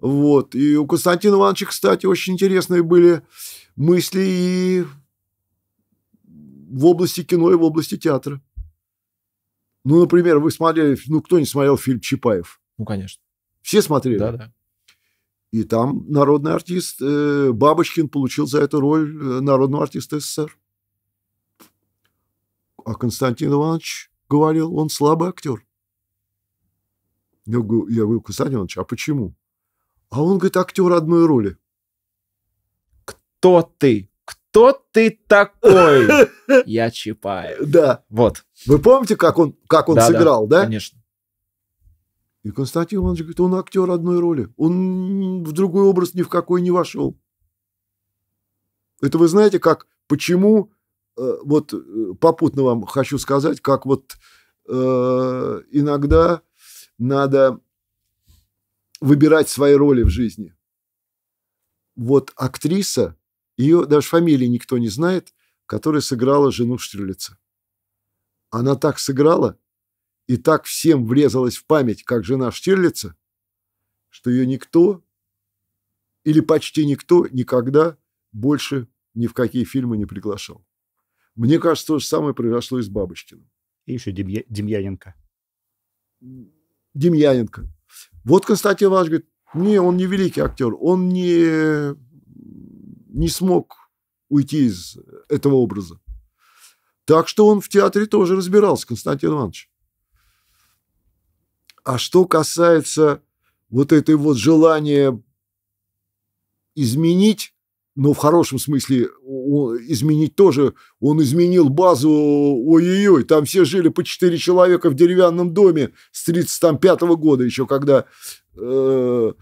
Вот. И у Константина Ивановича, кстати, очень интересные были мысли и в области кино, и в области театра. Ну, например, вы смотрели, ну, кто не смотрел фильм Чапаев? Ну, конечно. Все смотрели? Да, да. И там народный артист э, Бабочкин получил за эту роль э, народного артиста СССР. А Константин Иванович говорил, он слабый актер. Я говорю, я говорю Константин Иванович, а почему? А он, говорит, актер одной роли. Кто ты? Кто ты такой? Я Чапаев. Да. Вот. Вы помните, как он, как он да, сыграл, да? да? Конечно. И Константин Иванович говорит, он актер одной роли, он в другой образ ни в какой не вошел. Это вы знаете, как, почему, э, вот э, попутно вам хочу сказать, как вот э, иногда надо выбирать свои роли в жизни. Вот актриса, ее даже фамилии никто не знает, которая сыграла жену Штирлица. Она так сыграла, и так всем врезалась в память, как жена Штирлица, что ее никто или почти никто никогда больше ни в какие фильмы не приглашал. Мне кажется, то же самое произошло и с Бабочкиным. И еще Демья... Демьяненко. Демьяненко. Вот Константин Иванович говорит, не, он не великий актер, он не, не смог уйти из этого образа. Так что он в театре тоже разбирался, Константин Иванович. А что касается вот этой вот желания изменить, но ну, в хорошем смысле изменить тоже, он изменил базу, ой-ой-ой, там все жили по четыре человека в деревянном доме с 35 года еще, когда э,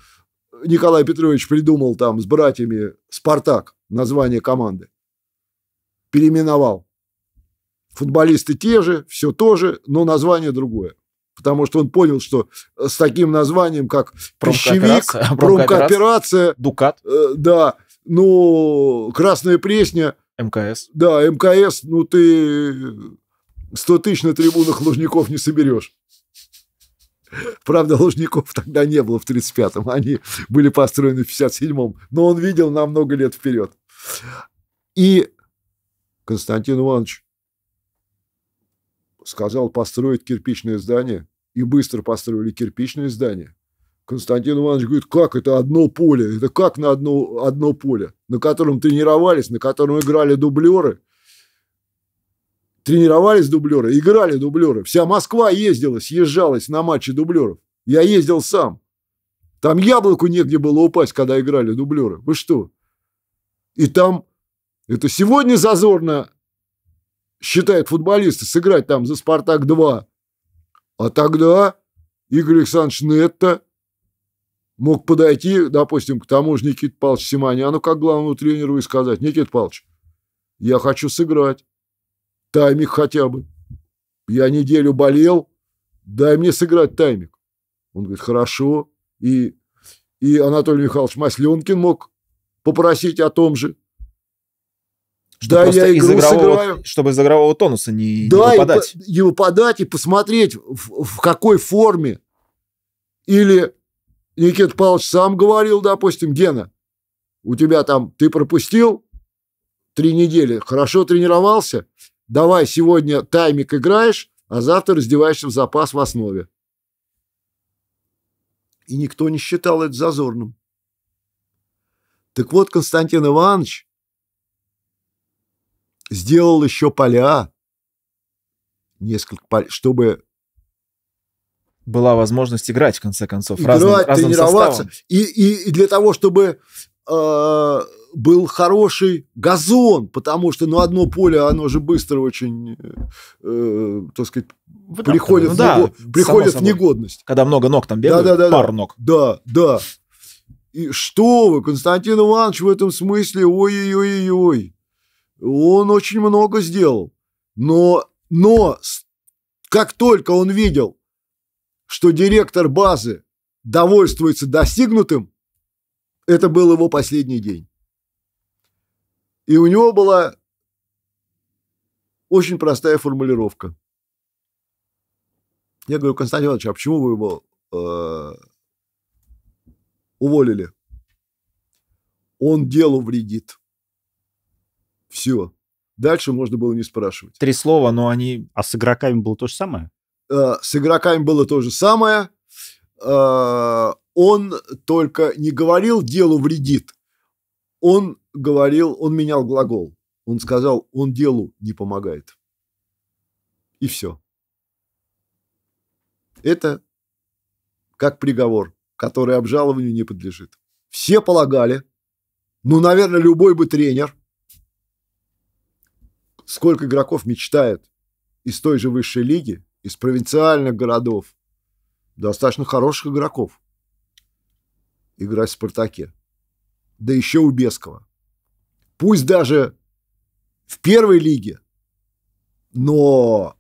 Николай Петрович придумал там с братьями «Спартак» название команды, переименовал. Футболисты те же, все то же, но название другое потому что он понял, что э, с таким названием, как «Пищевик», «Промкооперация», «Дукат», э, да, ну, «Красная Пресня», МКС. Да, МКС, ну ты 100 тысяч на трибунах Лужников не соберешь. Правда, Лужников тогда не было в 35-м, они были построены в 57-м, но он видел на много лет вперед. И Константин Иванович сказал построить кирпичное здание, и быстро построили кирпичное здание. Константин Иванович говорит, как это одно поле? Это как на одно, одно поле, на котором тренировались, на котором играли дублеры? Тренировались дублеры, играли дублеры. Вся Москва ездила, съезжалась на матчи дублеров. Я ездил сам. Там яблоку негде было упасть, когда играли дублеры. Вы что? И там это сегодня зазорно считают футболисты, сыграть там за «Спартак-2». А тогда Игорь Александрович Нетто мог подойти, допустим, к тому же Никите Павловичу Симоняну, как главному тренеру, и сказать, Никита Павлович, я хочу сыграть, таймик хотя бы. Я неделю болел, дай мне сыграть таймик. Он говорит, хорошо. И, и Анатолий Михайлович Масленкин мог попросить о том же. Чтобы да, я игру из игрового, сыграю. Чтобы из игрового тонуса не, да, не выпадать. И, не выпадать и посмотреть, в, в какой форме. Или Никита Павлович сам говорил, допустим, Гена, у тебя там, ты пропустил три недели, хорошо тренировался, давай сегодня таймик играешь, а завтра раздеваешься в запас в основе. И никто не считал это зазорным. Так вот, Константин Иванович сделал еще поля, несколько полей, чтобы была возможность играть в конце концов, играть, разным, разным тренироваться и, и, и для того, чтобы э, был хороший газон, потому что ну одно поле оно же быстро очень, э, э так сказать, приходит, ну, в, да, него, приходит в негодность. Когда много ног там бегают, да, да, да, пар ног. Да, да. И что вы, Константин Иванович в этом смысле, ой-ой-ой-ой. Он очень много сделал. Но, но, как только он видел, что директор базы довольствуется достигнутым, это был его последний день. И у него была очень простая формулировка. Я говорю, Константин Иванович, а почему вы его э, уволили? Он делу вредит. Все. Дальше можно было не спрашивать. Три слова, но они... А с игроками было то же самое? Э, с игроками было то же самое. Э, он только не говорил «делу вредит». Он говорил, он менял глагол. Он сказал, он делу не помогает. И все. Это как приговор, который обжалованию не подлежит. Все полагали, ну, наверное, любой бы тренер – Сколько игроков мечтает из той же высшей лиги, из провинциальных городов, достаточно хороших игроков играть в «Спартаке». Да еще у Бескова. Пусть даже в первой лиге, но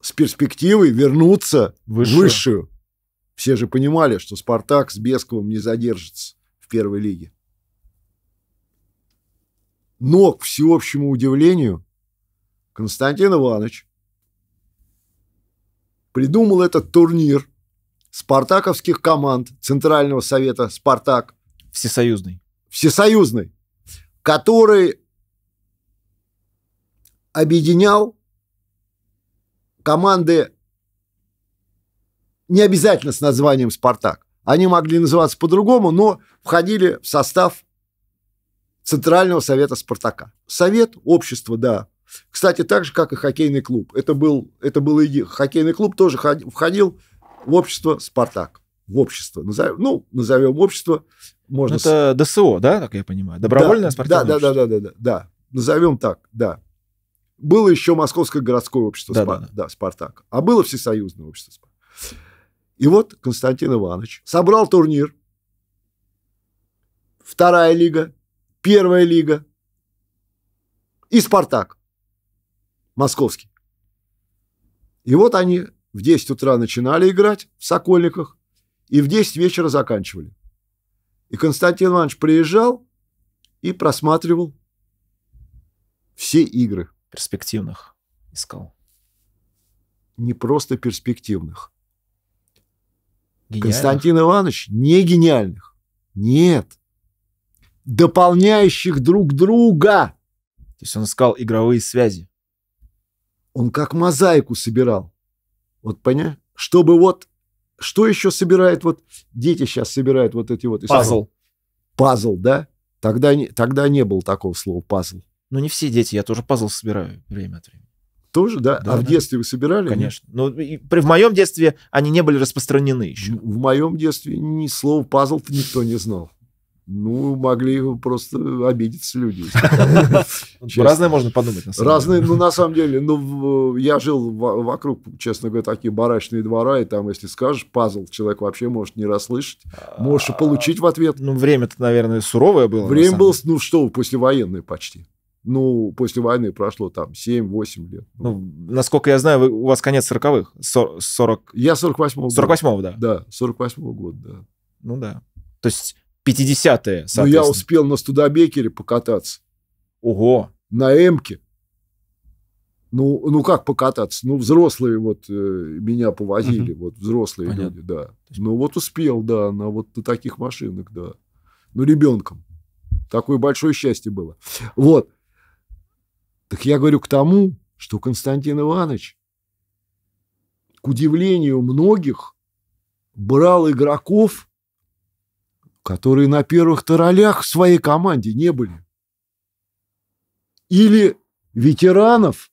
с перспективой вернуться Выше. в высшую. Все же понимали, что «Спартак» с Бесковым не задержится в первой лиге но, к всеобщему удивлению, Константин Иванович придумал этот турнир спартаковских команд Центрального совета «Спартак». Всесоюзный. Всесоюзный, который объединял команды не обязательно с названием «Спартак». Они могли называться по-другому, но входили в состав Центрального совета «Спартака». Совет общество, да. Кстати, так же, как и хоккейный клуб. Это был, это был и хоккейный клуб тоже входил в общество «Спартак». В общество. Назовем, ну, назовем общество. Можно это с... ДСО, да, как я понимаю? Добровольное да, спортивное да, да, да, да, да, да, да. Назовем так, да. Было еще Московское городское общество да, Спар... да, да. Да, «Спартак». А было Всесоюзное общество «Спартак». И вот Константин Иванович собрал турнир. Вторая лига – первая лига. И Спартак московский. И вот они в 10 утра начинали играть в Сокольниках и в 10 вечера заканчивали. И Константин Иванович приезжал и просматривал все игры. Перспективных искал. Не просто перспективных. Гениальных? Константин Иванович не гениальных. Нет дополняющих друг друга. То есть он искал игровые связи. Он как мозаику собирал. Вот понял? Чтобы вот... Что еще собирает вот... Дети сейчас собирают вот эти вот... Пазл. Пазл, да? Тогда не, тогда не было такого слова пазл. Но ну, не все дети, я тоже пазл собираю время от времени. Тоже, да? да а да. в детстве вы собирали? Конечно. Нет? Ну, Но при, в моем детстве они не были распространены еще. В моем детстве ни слова пазл никто не знал ну, могли просто обидеться люди. Разное можно подумать. Разные, ну, на самом деле, ну, я жил вокруг, честно говоря, такие барачные двора, и там, если скажешь пазл, человек вообще может не расслышать, можешь а, получить в ответ. Ну, время-то, наверное, суровое было. Время было, ну, что, послевоенное почти. Ну, после войны прошло там 7-8 лет. Ну, насколько я знаю, вы, у вас конец 40-х. 40... Я 48-го 48 года. 48-го, да. Да, 48-го года, да. Ну да. То есть 50-е, Но ну, я успел на Студебекере покататься. Ого! На Эмке. Ну, ну как покататься? Ну, взрослые вот э, меня повозили, угу. вот взрослые Понятно. люди, да. Ну, вот успел, да, на вот на таких машинах, да. Ну, ребенком. Такое большое счастье было. Вот. Так я говорю к тому, что Константин Иванович, к удивлению многих, брал игроков которые на первых таролях в своей команде не были. Или ветеранов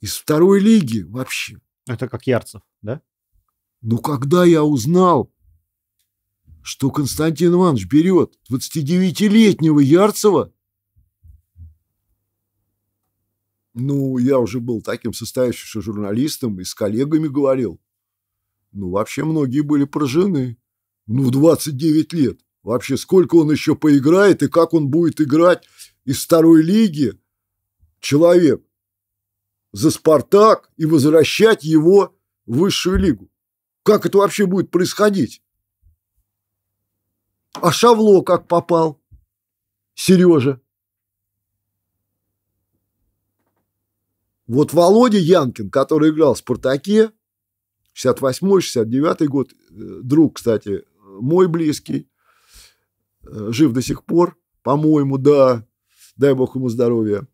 из второй лиги вообще. Это как Ярцев, да? Но ну, когда я узнал, что Константин Иванович берет 29-летнего Ярцева, ну, я уже был таким состоящим журналистом и с коллегами говорил. Ну, вообще многие были поражены. Ну, в 29 лет. Вообще, сколько он еще поиграет и как он будет играть из второй лиги человек за «Спартак» и возвращать его в высшую лигу. Как это вообще будет происходить? А Шавло как попал? Сережа. Вот Володя Янкин, который играл в «Спартаке», 68-69 год, э, друг, кстати, мой близкий, э, жив до сих пор, по-моему, да, дай бог ему здоровья.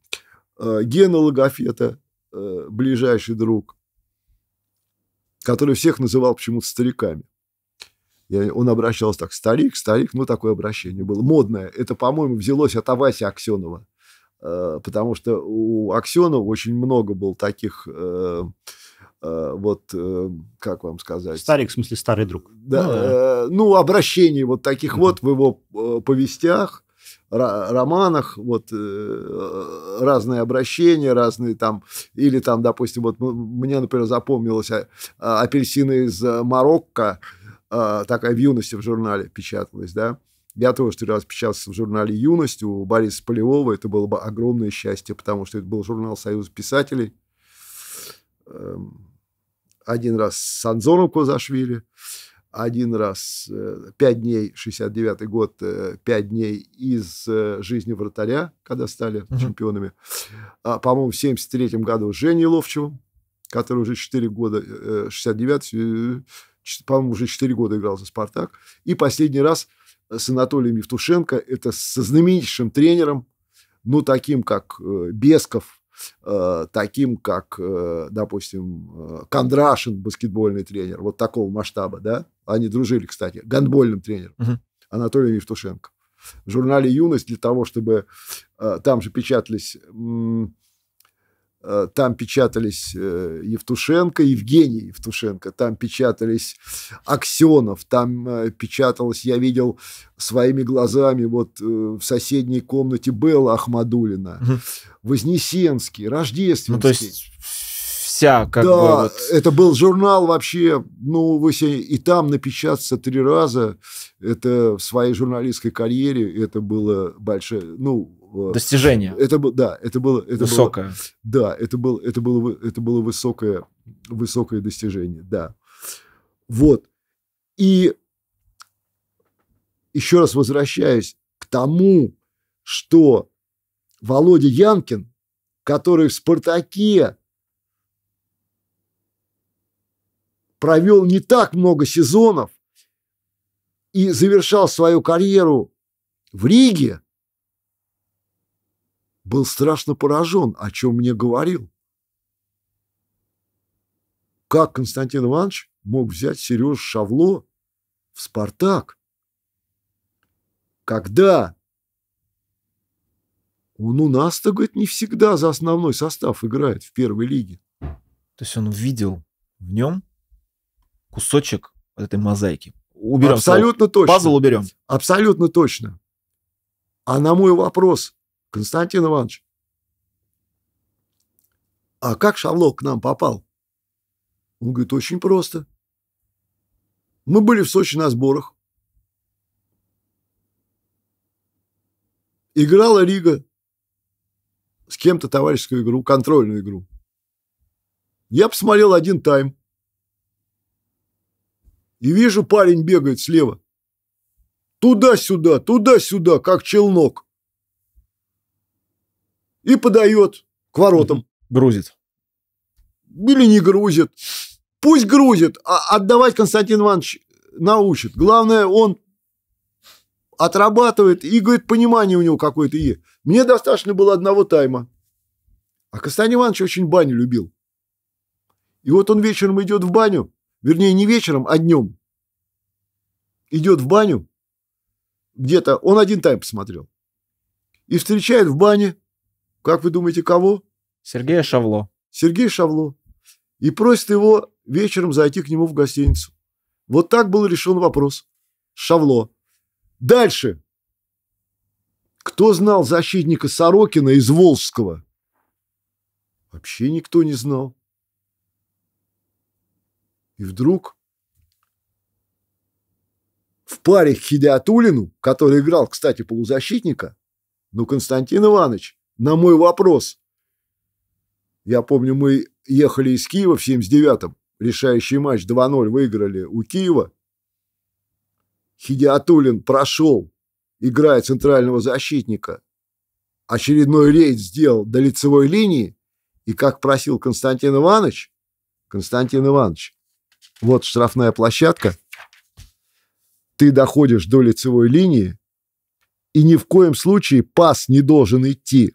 Э, Гена Логофета, э, ближайший друг, который всех называл почему-то стариками. Я, он обращался так, старик, старик, ну, такое обращение было. Модное. Это, по-моему, взялось от Аваси Аксенова. Потому что у Аксенова очень много было таких Э, вот, э, как вам сказать? Старик, в смысле, старый друг. Да, ну, да. Э, ну обращений вот таких mm вот в его повестях, романах, вот, разные обращения, разные там, или там, допустим, вот мне, например, запомнилось а, а, «Апельсины из Марокко», а, такая в «Юности» в журнале печаталась, да, я тоже три раза печатался в журнале «Юность» у Бориса Полевого. Это было бы огромное счастье, потому что это был журнал Союза писателей. Эм, один раз с Анзором Козашвили, один раз э, пять дней, 69-й год, э, пять дней из э, жизни вратаря, когда стали угу. чемпионами. А, по-моему, в 73-м году Жене Ловчеву, который уже 4 года, 69 по-моему, уже 4 года играл за «Спартак». И последний раз с Анатолием Евтушенко, это со знаменитейшим тренером, ну, таким как Бесков, Э, таким, как, э, допустим, э, Кондрашин, баскетбольный тренер, вот такого масштаба, да? Они дружили, кстати, гандбольным тренером, угу. Анатолием Евтушенко. В журнале «Юность» для того, чтобы там же печатались... Э, там печатались э, Евтушенко, Евгений Евтушенко, там печатались Аксенов, там э, печаталось, я видел своими глазами вот в соседней комнате Белла Ахмадулина, Вознесенский, Рождественский. Ну, то есть вся как да, бы... Вот... это был журнал вообще, ну, вы себе, и там напечататься три раза, это в своей журналистской карьере, это было большое, ну, Э, достижение. Это было, да, это было это высокое. Было, да, это было, это было, это было высокое, высокое достижение, да. Вот и еще раз возвращаюсь к тому, что Володя Янкин, который в Спартаке провел не так много сезонов и завершал свою карьеру в Риге, был страшно поражен, о чем мне говорил. Как Константин Иванович мог взять Сережу Шавло в «Спартак»? Когда? Он у нас-то, говорит, не всегда за основной состав играет в первой лиге. То есть он видел в нем кусочек вот этой мозаики. Уберем Абсолютно слово. точно. Пазл уберем. Абсолютно точно. А на мой вопрос, Константин Иванович, а как Шавлок к нам попал? Он говорит, очень просто. Мы были в Сочи на сборах. Играла Рига с кем-то товарищескую игру, контрольную игру. Я посмотрел один тайм. И вижу, парень бегает слева. Туда-сюда, туда-сюда, как челнок и подает к воротам. Грузит. Или не грузит. Пусть грузит, а отдавать Константин Иванович научит. Главное, он отрабатывает и, говорит, понимание у него какое-то есть. Мне достаточно было одного тайма. А Константин Иванович очень баню любил. И вот он вечером идет в баню, вернее, не вечером, а днем. Идет в баню, где-то, он один тайм посмотрел. И встречает в бане как вы думаете, кого? Сергея Шавло. Сергей Шавло. И просит его вечером зайти к нему в гостиницу. Вот так был решен вопрос. Шавло. Дальше. Кто знал защитника Сорокина из Волжского? Вообще никто не знал. И вдруг в паре к Хидиатулину, который играл, кстати, полузащитника, ну, Константин Иванович на мой вопрос. Я помню, мы ехали из Киева в 79-м, решающий матч 2-0 выиграли у Киева. Хидиатулин прошел, играя центрального защитника. Очередной рейд сделал до лицевой линии. И как просил Константин Иванович, Константин Иванович, вот штрафная площадка, ты доходишь до лицевой линии, и ни в коем случае пас не должен идти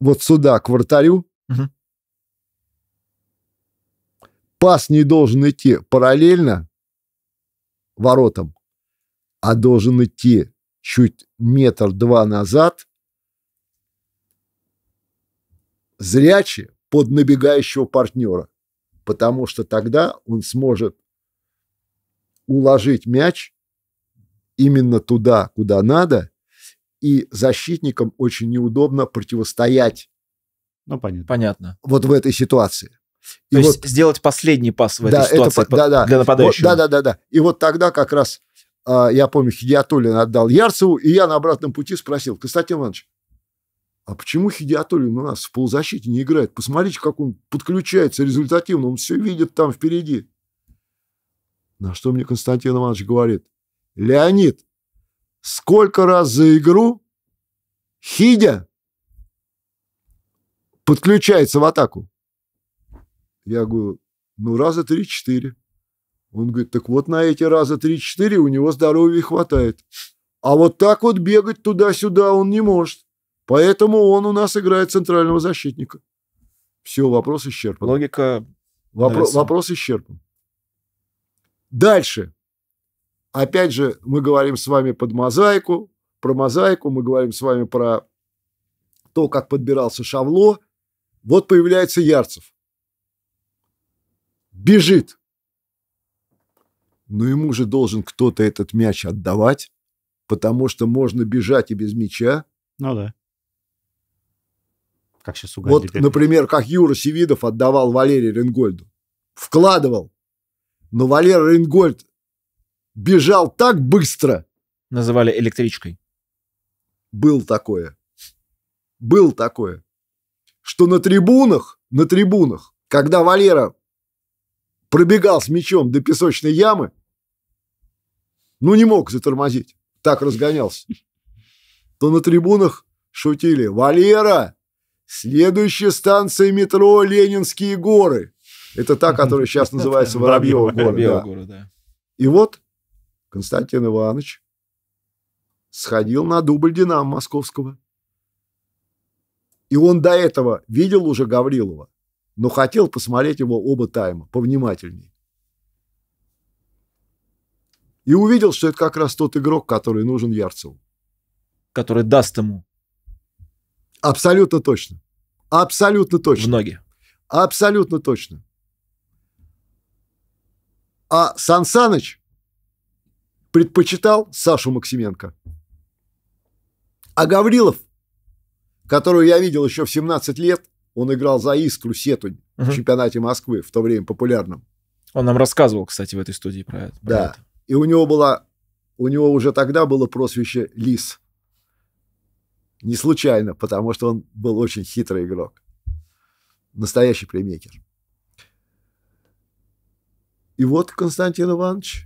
вот сюда, к вратарю. Угу. Пас не должен идти параллельно воротам, а должен идти чуть метр-два назад, зряче под набегающего партнера, потому что тогда он сможет уложить мяч именно туда, куда надо – и защитникам очень неудобно противостоять. Ну, понятно. Понятно. Вот в этой ситуации. И То вот, есть сделать последний пас в да, этой ситуации это, да, да, для нападающего. Вот, да, да, да, да. И вот тогда как раз, а, я помню, Хидиатулин отдал Ярцеву, и я на обратном пути спросил, Константин Иванович, а почему Хидиатулин у нас в полузащите не играет? Посмотрите, как он подключается результативно, он все видит там впереди. На что мне Константин Иванович говорит, Леонид, Сколько раз за игру? Хидя подключается в атаку. Я говорю, ну, раза три-четыре. Он говорит, так вот на эти раза три-четыре у него здоровья хватает. А вот так вот бегать туда-сюда он не может. Поэтому он у нас играет центрального защитника. Все, вопрос исчерпан. Логика. Вопро- вопрос исчерпан. Дальше. Опять же, мы говорим с вами под мозаику, про мозаику, мы говорим с вами про то, как подбирался Шавло. Вот появляется Ярцев. Бежит. Но ему же должен кто-то этот мяч отдавать, потому что можно бежать и без мяча. Ну да. Как сейчас угодно. Вот, например, как Юра Севидов отдавал Валерию Ренгольду. Вкладывал. Но Валера Ренгольд бежал так быстро. Называли электричкой. Был такое. Был такое. Что на трибунах, на трибунах, когда Валера пробегал с мячом до песочной ямы, ну не мог затормозить, так разгонялся, то на трибунах шутили «Валера, следующая станция метро Ленинские горы». Это та, которая сейчас называется Воробьева горы. Да. И вот Константин Иванович сходил на дубль «Динамо» московского. И он до этого видел уже Гаврилова, но хотел посмотреть его оба тайма повнимательней. И увидел, что это как раз тот игрок, который нужен Ярцеву. Который даст ему. Абсолютно точно. Абсолютно точно. В ноги. Абсолютно точно. А Сансаныч предпочитал Сашу Максименко. А Гаврилов, которую я видел еще в 17 лет, он играл за «Искру» Сетунь угу. в чемпионате Москвы, в то время популярном. Он нам рассказывал, кстати, в этой студии про это. Про да. Это. И у него была, у него уже тогда было прозвище Лис. Не случайно, потому что он был очень хитрый игрок. Настоящий примекер. И вот Константин Иванович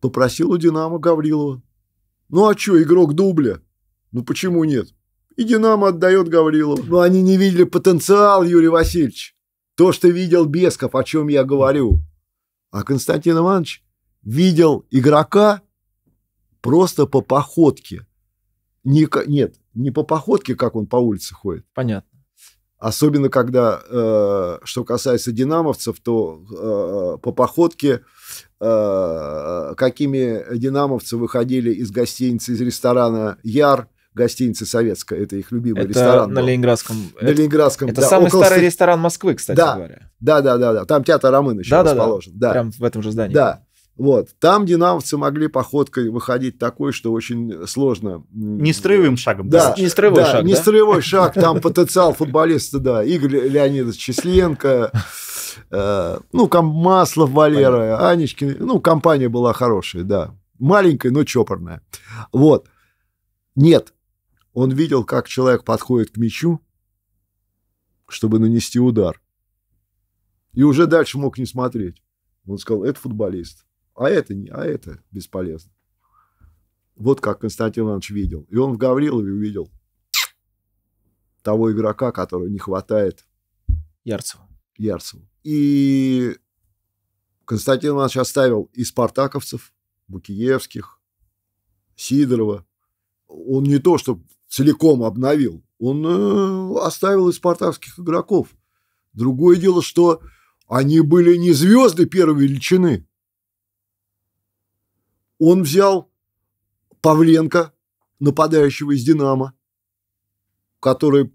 Попросил у «Динамо» Гаврилова. Ну а чё, игрок дубля? Ну почему нет? И «Динамо» отдает Гаврилова. Но «Ну, они не видели потенциал, Юрий Васильевич. То, что видел Бесков, о чем я говорю. А Константин Иванович видел игрока просто по походке. Не, нет, не по походке, как он по улице ходит. Понятно. Особенно когда, э, что касается динамовцев, то э, по походке Э, какими динамовцы выходили из гостиницы, из ресторана «Яр», гостиница «Советская», это их любимый это ресторан. на был. Ленинградском. На это, Ленинградском, Это да, самый около... старый ресторан Москвы, кстати да, говоря. Да, да, да, да, там театр Амын еще да, расположен. Да, да, прям в этом же здании. Да, вот. Там динамовцы могли походкой выходить такой, что очень сложно. Не строевым шагом. Да, не строевой да, шаг. Не да? строевой шаг. Там потенциал футболиста, да, Игорь Леонидович Численко, Э, ну, масло Маслов Валера, Понятно. Анечкин, ну, компания была хорошая, да, маленькая, но чопорная. Вот. Нет, он видел, как человек подходит к мячу, чтобы нанести удар. И уже дальше мог не смотреть. Он сказал, это футболист, а это не, а это бесполезно. Вот как Константин Иванович видел. И он в Гаврилове увидел того игрока, которого не хватает. Ярцева. Ярцева. И Константин Иванович оставил и спартаковцев, Букиевских, Сидорова. Он не то, что целиком обновил, он э, оставил и спартаковских игроков. Другое дело, что они были не звезды первой величины. Он взял Павленко, нападающего из «Динамо», который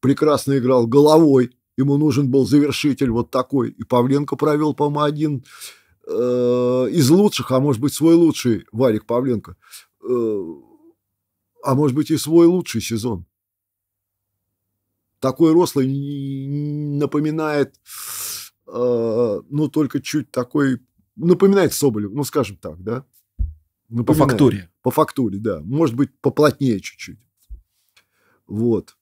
прекрасно играл головой, Ему нужен был завершитель вот такой. И Павленко провел, по-моему, один э, из лучших, а может быть, свой лучший, Варик Павленко. Э, а может быть, и свой лучший сезон. Такой рослый напоминает, э, ну, только чуть такой, напоминает Соболев, ну, скажем так, да? Напоминает. По фактуре. По фактуре, да. Может быть, поплотнее чуть-чуть. Вот.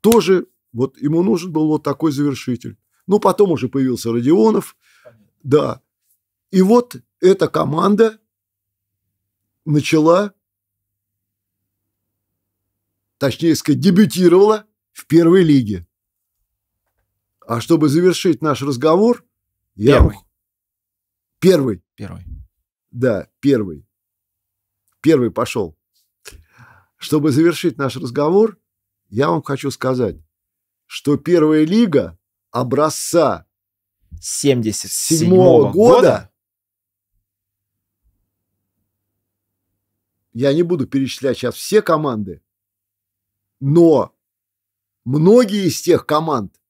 Тоже вот ему нужен был вот такой завершитель. Ну, потом уже появился Родионов. Да. И вот эта команда начала, точнее сказать, дебютировала в первой лиге. А чтобы завершить наш разговор, я... Первый. Первый. Первый. Да, первый. Первый пошел. Чтобы завершить наш разговор, я вам хочу сказать, что Первая лига образца 77 -го года, я не буду перечислять сейчас все команды, но многие из тех команд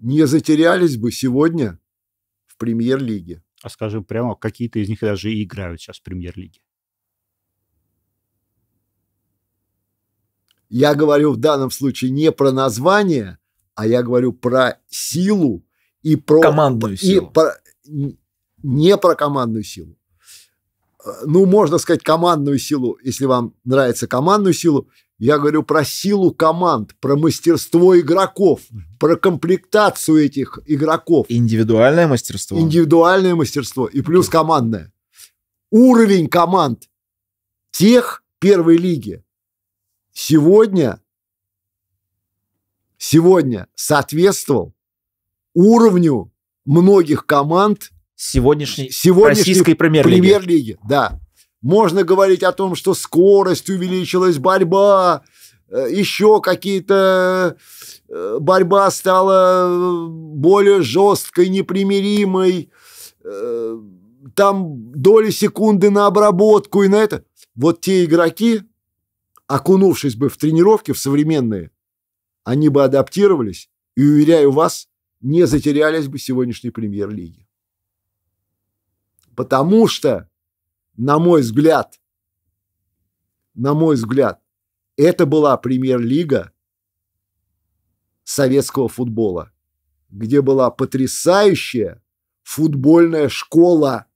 не затерялись бы сегодня в премьер-лиге. А скажи прямо, какие-то из них даже и играют сейчас в премьер-лиге. Я говорю в данном случае не про название, а я говорю про силу и про... Командную силу. И про, не про командную силу. Э, ну, можно сказать командную силу, если вам нравится командную силу. Я говорю про силу команд, про мастерство игроков, про комплектацию этих игроков. Индивидуальное мастерство. Индивидуальное мастерство и плюс командное. Уровень команд тех первой лиги – сегодня, сегодня соответствовал уровню многих команд сегодняшней, сегодняшней российской премьер-лиги. премьер-лиги. Да. Можно говорить о том, что скорость увеличилась, борьба, э, еще какие-то э, борьба стала э, более жесткой, непримиримой, там доли секунды на обработку и на это. Вот те игроки, окунувшись бы в тренировки, в современные, они бы адаптировались и, уверяю вас, не затерялись бы в сегодняшней премьер-лиге. Потому что, на мой взгляд, на мой взгляд, это была премьер-лига советского футбола, где была потрясающая футбольная школа,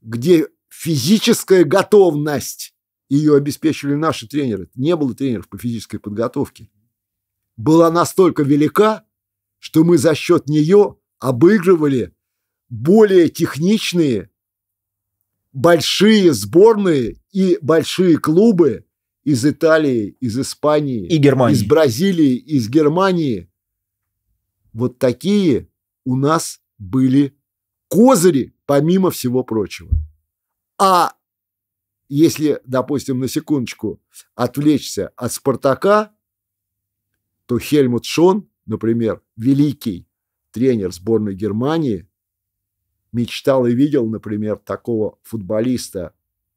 где физическая готовность ее обеспечивали наши тренеры. Не было тренеров по физической подготовке. Была настолько велика, что мы за счет нее обыгрывали более техничные, большие сборные и большие клубы из Италии, из Испании, и Германии. из Бразилии, из Германии. Вот такие у нас были козыри, помимо всего прочего. А если, допустим, на секундочку отвлечься от Спартака, то Хельмут Шон, например, великий тренер сборной Германии, мечтал и видел, например, такого футболиста,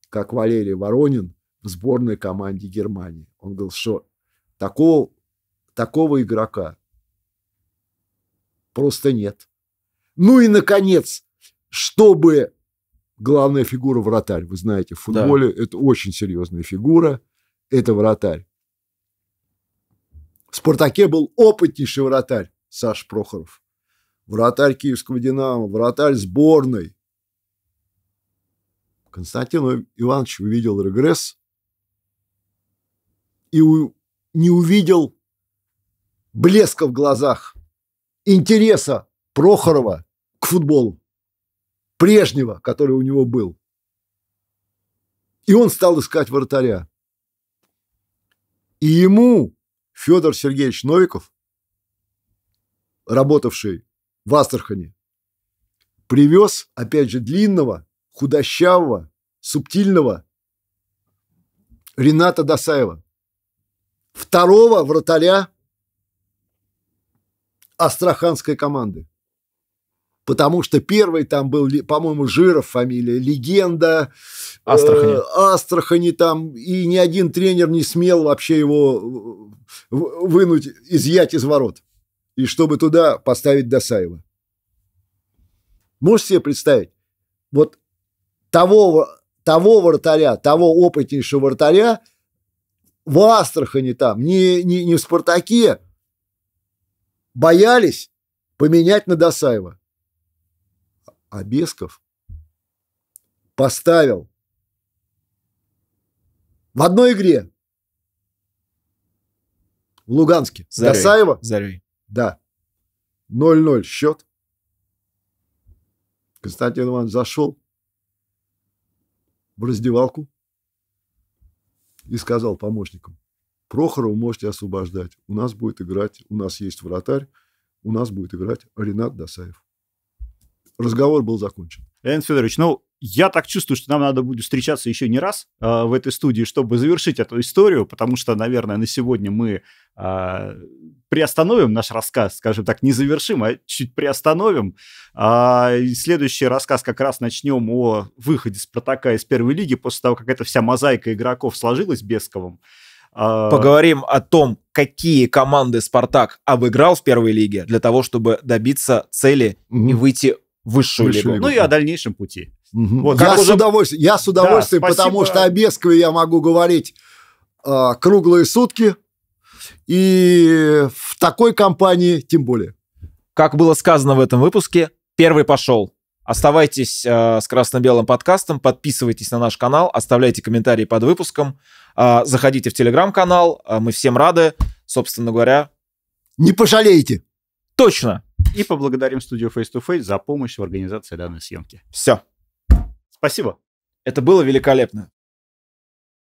как Валерий Воронин в сборной команде Германии. Он говорил, что такого, такого игрока просто нет. Ну и, наконец, чтобы главная фигура вратарь. Вы знаете, в футболе да. это очень серьезная фигура. Это вратарь. В «Спартаке» был опытнейший вратарь Саш Прохоров. Вратарь киевского «Динамо», вратарь сборной. Константин Иванович увидел регресс и не увидел блеска в глазах, интереса Прохорова к футболу прежнего, который у него был. И он стал искать вратаря. И ему Федор Сергеевич Новиков, работавший в Астрахани, привез, опять же, длинного, худощавого, субтильного Рената Досаева. Второго вратаря астраханской команды потому что первый там был, по-моему, Жиров фамилия, легенда. Астрахани. Э, Астрахани там, и ни один тренер не смел вообще его э, вынуть, изъять из ворот, и чтобы туда поставить Досаева. Можете себе представить? Вот того, того вратаря, того опытнейшего вратаря в Астрахани там, не, не, не в Спартаке, боялись поменять на Досаева. А Бесков поставил в одной игре в Луганске. Зарей. Зарей. Да. 0-0 счет. Константин Иванович зашел в раздевалку и сказал помощникам, Прохорова можете освобождать. У нас будет играть, у нас есть вратарь, у нас будет играть Ренат Досаев разговор был закончен. Леонид Федорович, ну, я так чувствую, что нам надо будет встречаться еще не раз э, в этой студии, чтобы завершить эту историю, потому что, наверное, на сегодня мы э, приостановим наш рассказ, скажем так, не завершим, а чуть приостановим. Э, и следующий рассказ как раз начнем о выходе Спартака из первой лиги после того, как эта вся мозаика игроков сложилась Бесковым. Поговорим о том, какие команды Спартак обыграл в первой лиге для того, чтобы добиться цели mm и выйти высшую, высшую лигу. лигу. Ну и о дальнейшем пути. Угу. Вот, я, с удовольствием, я с удовольствием, да, потому что о Бескве я могу говорить э, круглые сутки. И в такой компании тем более. Как было сказано в этом выпуске, первый пошел. Оставайтесь э, с красно-белым подкастом, подписывайтесь на наш канал, оставляйте комментарии под выпуском, э, заходите в телеграм-канал, э, мы всем рады. Собственно говоря... Не пожалеете! Точно! И поблагодарим студию Face to Face за помощь в организации данной съемки. Все. Спасибо. Это было великолепно.